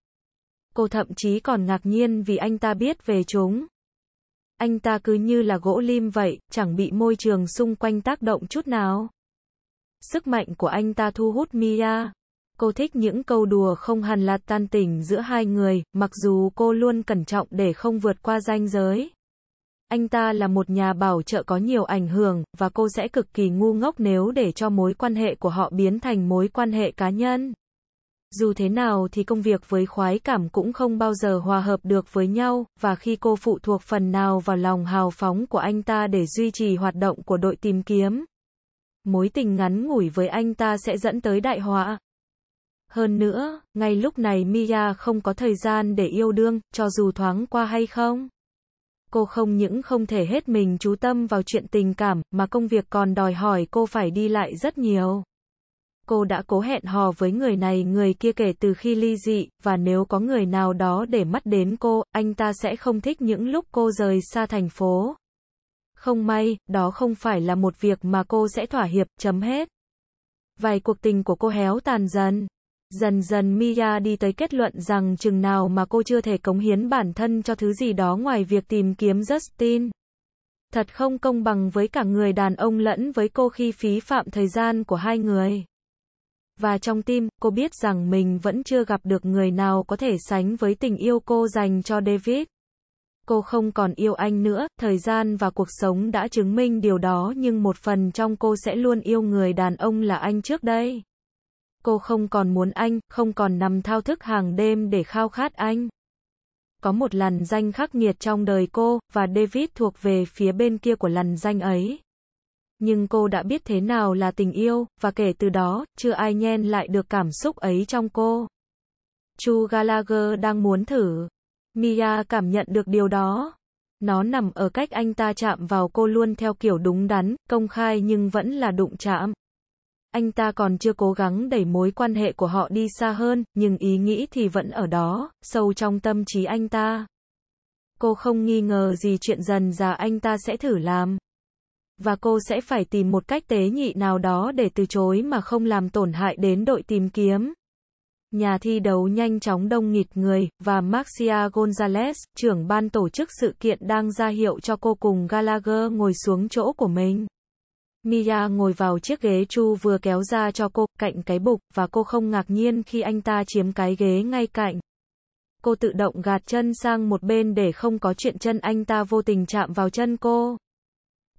Cô thậm chí còn ngạc nhiên vì anh ta biết về chúng anh ta cứ như là gỗ lim vậy, chẳng bị môi trường xung quanh tác động chút nào. Sức mạnh của anh ta thu hút Mia. Cô thích những câu đùa không hẳn là tan tình giữa hai người, mặc dù cô luôn cẩn trọng để không vượt qua ranh giới. Anh ta là một nhà bảo trợ có nhiều ảnh hưởng, và cô sẽ cực kỳ ngu ngốc nếu để cho mối quan hệ của họ biến thành mối quan hệ cá nhân. Dù thế nào thì công việc với khoái cảm cũng không bao giờ hòa hợp được với nhau, và khi cô phụ thuộc phần nào vào lòng hào phóng của anh ta để duy trì hoạt động của đội tìm kiếm, mối tình ngắn ngủi với anh ta sẽ dẫn tới đại họa. Hơn nữa, ngay lúc này Mia không có thời gian để yêu đương, cho dù thoáng qua hay không. Cô không những không thể hết mình chú tâm vào chuyện tình cảm, mà công việc còn đòi hỏi cô phải đi lại rất nhiều cô đã cố hẹn hò với người này người kia kể từ khi ly dị, và nếu có người nào đó để mắt đến cô, anh ta sẽ không thích những lúc cô rời xa thành phố. Không may, đó không phải là một việc mà cô sẽ thỏa hiệp, chấm hết. Vài cuộc tình của cô héo tàn dần. Dần dần Mia đi tới kết luận rằng chừng nào mà cô chưa thể cống hiến bản thân cho thứ gì đó ngoài việc tìm kiếm Justin. Thật không công bằng với cả người đàn ông lẫn với cô khi phí phạm thời gian của hai người và trong tim, cô biết rằng mình vẫn chưa gặp được người nào có thể sánh với tình yêu cô dành cho David. Cô không còn yêu anh nữa, thời gian và cuộc sống đã chứng minh điều đó nhưng một phần trong cô sẽ luôn yêu người đàn ông là anh trước đây. Cô không còn muốn anh, không còn nằm thao thức hàng đêm để khao khát anh. Có một lần danh khắc nghiệt trong đời cô, và David thuộc về phía bên kia của lần danh ấy nhưng cô đã biết thế nào là tình yêu, và kể từ đó, chưa ai nhen lại được cảm xúc ấy trong cô. Chu Gallagher đang muốn thử. Mia cảm nhận được điều đó. Nó nằm ở cách anh ta chạm vào cô luôn theo kiểu đúng đắn, công khai nhưng vẫn là đụng chạm. Anh ta còn chưa cố gắng đẩy mối quan hệ của họ đi xa hơn, nhưng ý nghĩ thì vẫn ở đó, sâu trong tâm trí anh ta. Cô không nghi ngờ gì chuyện dần già anh ta sẽ thử làm và cô sẽ phải tìm một cách tế nhị nào đó để từ chối mà không làm tổn hại đến đội tìm kiếm. Nhà thi đấu nhanh chóng đông nghịt người, và Marcia Gonzalez, trưởng ban tổ chức sự kiện đang ra hiệu cho cô cùng Gallagher ngồi xuống chỗ của mình. Mia ngồi vào chiếc ghế chu vừa kéo ra cho cô, cạnh cái bục, và cô không ngạc nhiên khi anh ta chiếm cái ghế ngay cạnh. Cô tự động gạt chân sang một bên để không có chuyện chân anh ta vô tình chạm vào chân cô.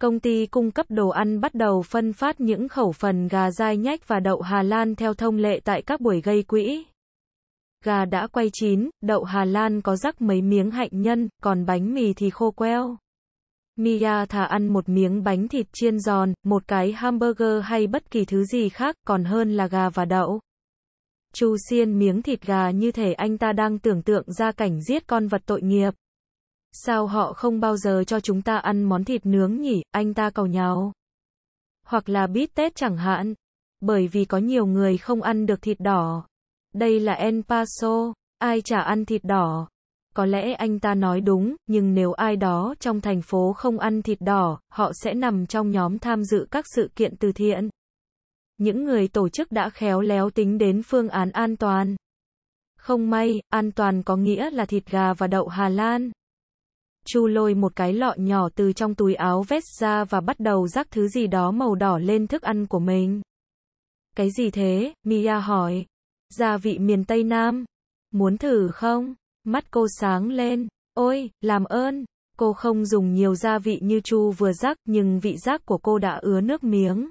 Công ty cung cấp đồ ăn bắt đầu phân phát những khẩu phần gà dai nhách và đậu Hà Lan theo thông lệ tại các buổi gây quỹ. Gà đã quay chín, đậu Hà Lan có rắc mấy miếng hạnh nhân, còn bánh mì thì khô queo. Mia thà ăn một miếng bánh thịt chiên giòn, một cái hamburger hay bất kỳ thứ gì khác còn hơn là gà và đậu. Chu xiên miếng thịt gà như thể anh ta đang tưởng tượng ra cảnh giết con vật tội nghiệp. Sao họ không bao giờ cho chúng ta ăn món thịt nướng nhỉ, anh ta cầu nhào. Hoặc là bít tết chẳng hạn, bởi vì có nhiều người không ăn được thịt đỏ. Đây là En Paso, ai chả ăn thịt đỏ. Có lẽ anh ta nói đúng, nhưng nếu ai đó trong thành phố không ăn thịt đỏ, họ sẽ nằm trong nhóm tham dự các sự kiện từ thiện. Những người tổ chức đã khéo léo tính đến phương án an toàn. Không may, an toàn có nghĩa là thịt gà và đậu Hà Lan. Chu lôi một cái lọ nhỏ từ trong túi áo vest ra và bắt đầu rắc thứ gì đó màu đỏ lên thức ăn của mình. Cái gì thế? Mia hỏi. Gia vị miền Tây Nam. Muốn thử không? Mắt cô sáng lên. Ôi, làm ơn. Cô không dùng nhiều gia vị như Chu vừa rắc nhưng vị giác của cô đã ứa nước miếng.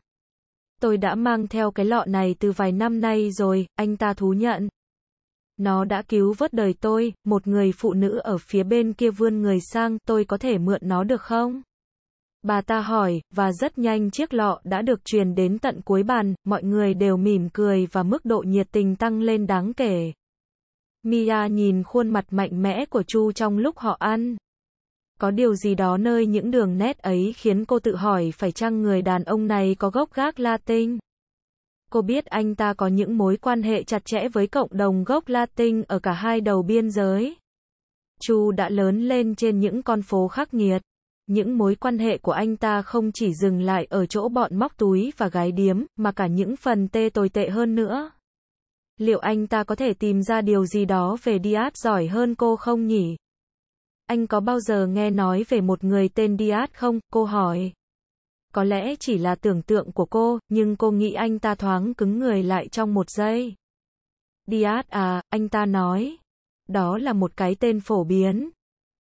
Tôi đã mang theo cái lọ này từ vài năm nay rồi, anh ta thú nhận. Nó đã cứu vớt đời tôi, một người phụ nữ ở phía bên kia vươn người sang, tôi có thể mượn nó được không? Bà ta hỏi, và rất nhanh chiếc lọ đã được truyền đến tận cuối bàn, mọi người đều mỉm cười và mức độ nhiệt tình tăng lên đáng kể. Mia nhìn khuôn mặt mạnh mẽ của Chu trong lúc họ ăn. Có điều gì đó nơi những đường nét ấy khiến cô tự hỏi phải chăng người đàn ông này có gốc gác Latin? cô biết anh ta có những mối quan hệ chặt chẽ với cộng đồng gốc Latin ở cả hai đầu biên giới. Chu đã lớn lên trên những con phố khắc nghiệt. Những mối quan hệ của anh ta không chỉ dừng lại ở chỗ bọn móc túi và gái điếm, mà cả những phần tê tồi tệ hơn nữa. Liệu anh ta có thể tìm ra điều gì đó về Diaz giỏi hơn cô không nhỉ? Anh có bao giờ nghe nói về một người tên Diaz không? Cô hỏi có lẽ chỉ là tưởng tượng của cô, nhưng cô nghĩ anh ta thoáng cứng người lại trong một giây. Diaz à, anh ta nói. Đó là một cái tên phổ biến.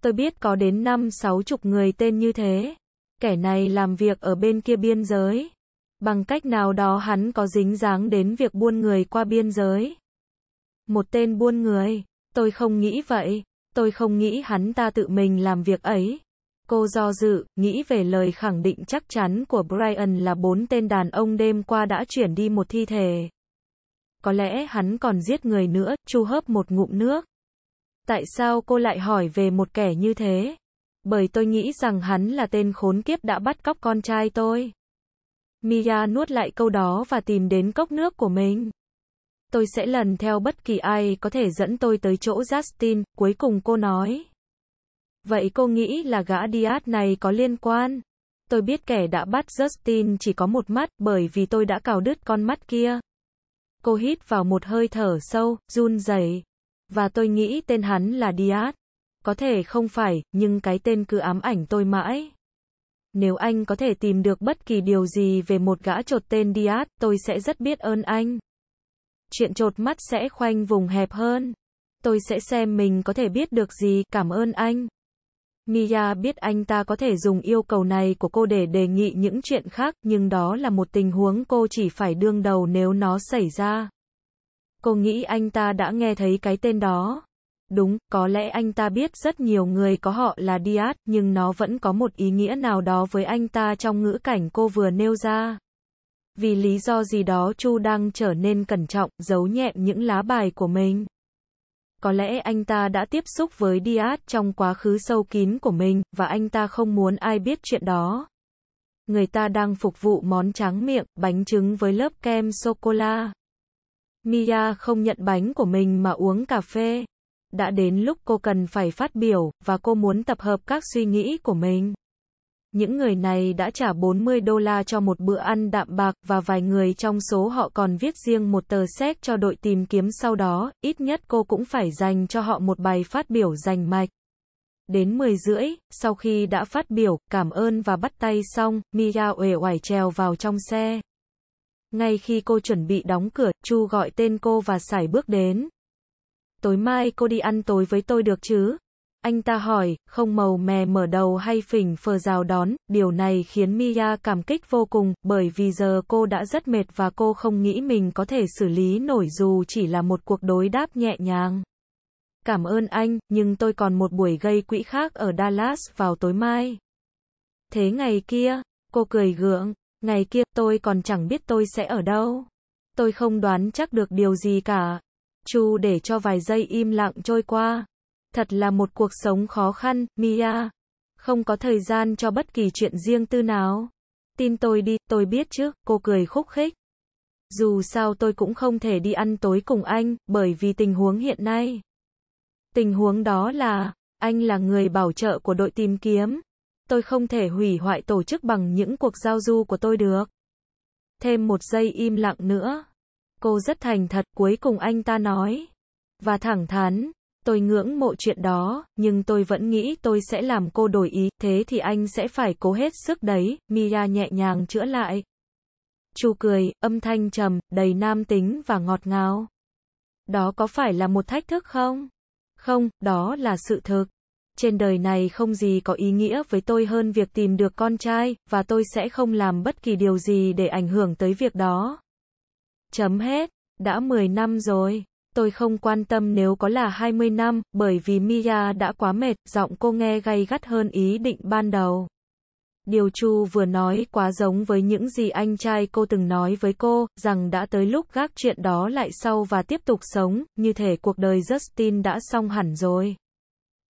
Tôi biết có đến năm sáu chục người tên như thế. Kẻ này làm việc ở bên kia biên giới. Bằng cách nào đó hắn có dính dáng đến việc buôn người qua biên giới. Một tên buôn người. Tôi không nghĩ vậy. Tôi không nghĩ hắn ta tự mình làm việc ấy. Cô do dự, nghĩ về lời khẳng định chắc chắn của Brian là bốn tên đàn ông đêm qua đã chuyển đi một thi thể. Có lẽ hắn còn giết người nữa, chu hớp một ngụm nước. Tại sao cô lại hỏi về một kẻ như thế? Bởi tôi nghĩ rằng hắn là tên khốn kiếp đã bắt cóc con trai tôi. Mia nuốt lại câu đó và tìm đến cốc nước của mình. Tôi sẽ lần theo bất kỳ ai có thể dẫn tôi tới chỗ Justin, cuối cùng cô nói. Vậy cô nghĩ là gã Diaz này có liên quan? Tôi biết kẻ đã bắt Justin chỉ có một mắt bởi vì tôi đã cào đứt con mắt kia. Cô hít vào một hơi thở sâu, run rẩy Và tôi nghĩ tên hắn là Diaz. Có thể không phải, nhưng cái tên cứ ám ảnh tôi mãi. Nếu anh có thể tìm được bất kỳ điều gì về một gã trột tên Diaz, tôi sẽ rất biết ơn anh. Chuyện trột mắt sẽ khoanh vùng hẹp hơn. Tôi sẽ xem mình có thể biết được gì, cảm ơn anh. Mia biết anh ta có thể dùng yêu cầu này của cô để đề nghị những chuyện khác, nhưng đó là một tình huống cô chỉ phải đương đầu nếu nó xảy ra. Cô nghĩ anh ta đã nghe thấy cái tên đó. Đúng, có lẽ anh ta biết rất nhiều người có họ là Diaz, nhưng nó vẫn có một ý nghĩa nào đó với anh ta trong ngữ cảnh cô vừa nêu ra. Vì lý do gì đó Chu đang trở nên cẩn trọng, giấu nhẹm những lá bài của mình có lẽ anh ta đã tiếp xúc với Diaz trong quá khứ sâu kín của mình, và anh ta không muốn ai biết chuyện đó. Người ta đang phục vụ món tráng miệng, bánh trứng với lớp kem sô-cô-la. Mia không nhận bánh của mình mà uống cà phê. Đã đến lúc cô cần phải phát biểu, và cô muốn tập hợp các suy nghĩ của mình. Những người này đã trả 40 đô la cho một bữa ăn đạm bạc và vài người trong số họ còn viết riêng một tờ séc cho đội tìm kiếm sau đó, ít nhất cô cũng phải dành cho họ một bài phát biểu dành mạch. Đến 10 rưỡi, sau khi đã phát biểu, cảm ơn và bắt tay xong, Mia uể oải trèo vào trong xe. Ngay khi cô chuẩn bị đóng cửa, Chu gọi tên cô và sải bước đến. Tối mai cô đi ăn tối với tôi được chứ? Anh ta hỏi, không màu mè mở đầu hay phỉnh phờ rào đón, điều này khiến Mia cảm kích vô cùng, bởi vì giờ cô đã rất mệt và cô không nghĩ mình có thể xử lý nổi dù chỉ là một cuộc đối đáp nhẹ nhàng. Cảm ơn anh, nhưng tôi còn một buổi gây quỹ khác ở Dallas vào tối mai. Thế ngày kia, cô cười gượng, ngày kia tôi còn chẳng biết tôi sẽ ở đâu. Tôi không đoán chắc được điều gì cả. Chu để cho vài giây im lặng trôi qua. Thật là một cuộc sống khó khăn, Mia. Không có thời gian cho bất kỳ chuyện riêng tư nào. Tin tôi đi, tôi biết chứ, cô cười khúc khích. Dù sao tôi cũng không thể đi ăn tối cùng anh, bởi vì tình huống hiện nay. Tình huống đó là, anh là người bảo trợ của đội tìm kiếm. Tôi không thể hủy hoại tổ chức bằng những cuộc giao du của tôi được. Thêm một giây im lặng nữa. Cô rất thành thật cuối cùng anh ta nói. Và thẳng thắn, tôi ngưỡng mộ chuyện đó, nhưng tôi vẫn nghĩ tôi sẽ làm cô đổi ý, thế thì anh sẽ phải cố hết sức đấy, Mia nhẹ nhàng chữa lại. Chu cười, âm thanh trầm, đầy nam tính và ngọt ngào. Đó có phải là một thách thức không? Không, đó là sự thực. Trên đời này không gì có ý nghĩa với tôi hơn việc tìm được con trai, và tôi sẽ không làm bất kỳ điều gì để ảnh hưởng tới việc đó. Chấm hết. Đã 10 năm rồi tôi không quan tâm nếu có là 20 năm, bởi vì Mia đã quá mệt, giọng cô nghe gay gắt hơn ý định ban đầu. Điều Chu vừa nói quá giống với những gì anh trai cô từng nói với cô, rằng đã tới lúc gác chuyện đó lại sau và tiếp tục sống, như thể cuộc đời Justin đã xong hẳn rồi.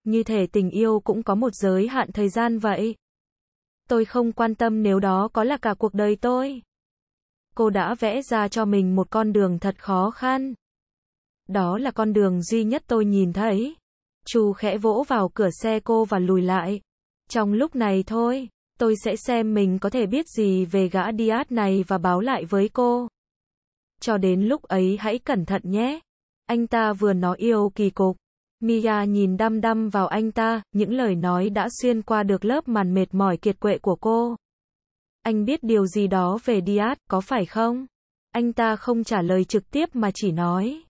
Như thể tình yêu cũng có một giới hạn thời gian vậy. Tôi không quan tâm nếu đó có là cả cuộc đời tôi. Cô đã vẽ ra cho mình một con đường thật khó khăn. Đó là con đường duy nhất tôi nhìn thấy. Chu khẽ vỗ vào cửa xe cô và lùi lại. Trong lúc này thôi, tôi sẽ xem mình có thể biết gì về gã Diaz này và báo lại với cô. Cho đến lúc ấy hãy cẩn thận nhé. Anh ta vừa nói yêu kỳ cục. Mia nhìn đăm đăm vào anh ta, những lời nói đã xuyên qua được lớp màn mệt mỏi kiệt quệ của cô. Anh biết điều gì đó về Diaz, có phải không? Anh ta không trả lời trực tiếp mà chỉ nói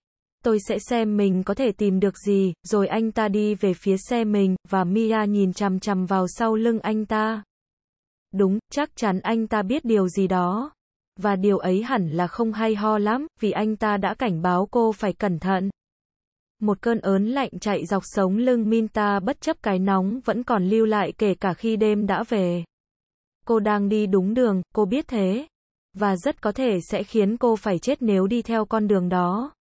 tôi sẽ xem mình có thể tìm được gì, rồi anh ta đi về phía xe mình, và Mia nhìn chằm chằm vào sau lưng anh ta. Đúng, chắc chắn anh ta biết điều gì đó. Và điều ấy hẳn là không hay ho lắm, vì anh ta đã cảnh báo cô phải cẩn thận. Một cơn ớn lạnh chạy dọc sống lưng Minta bất chấp cái nóng vẫn còn lưu lại kể cả khi đêm đã về. Cô đang đi đúng đường, cô biết thế. Và rất có thể sẽ khiến cô phải chết nếu đi theo con đường đó.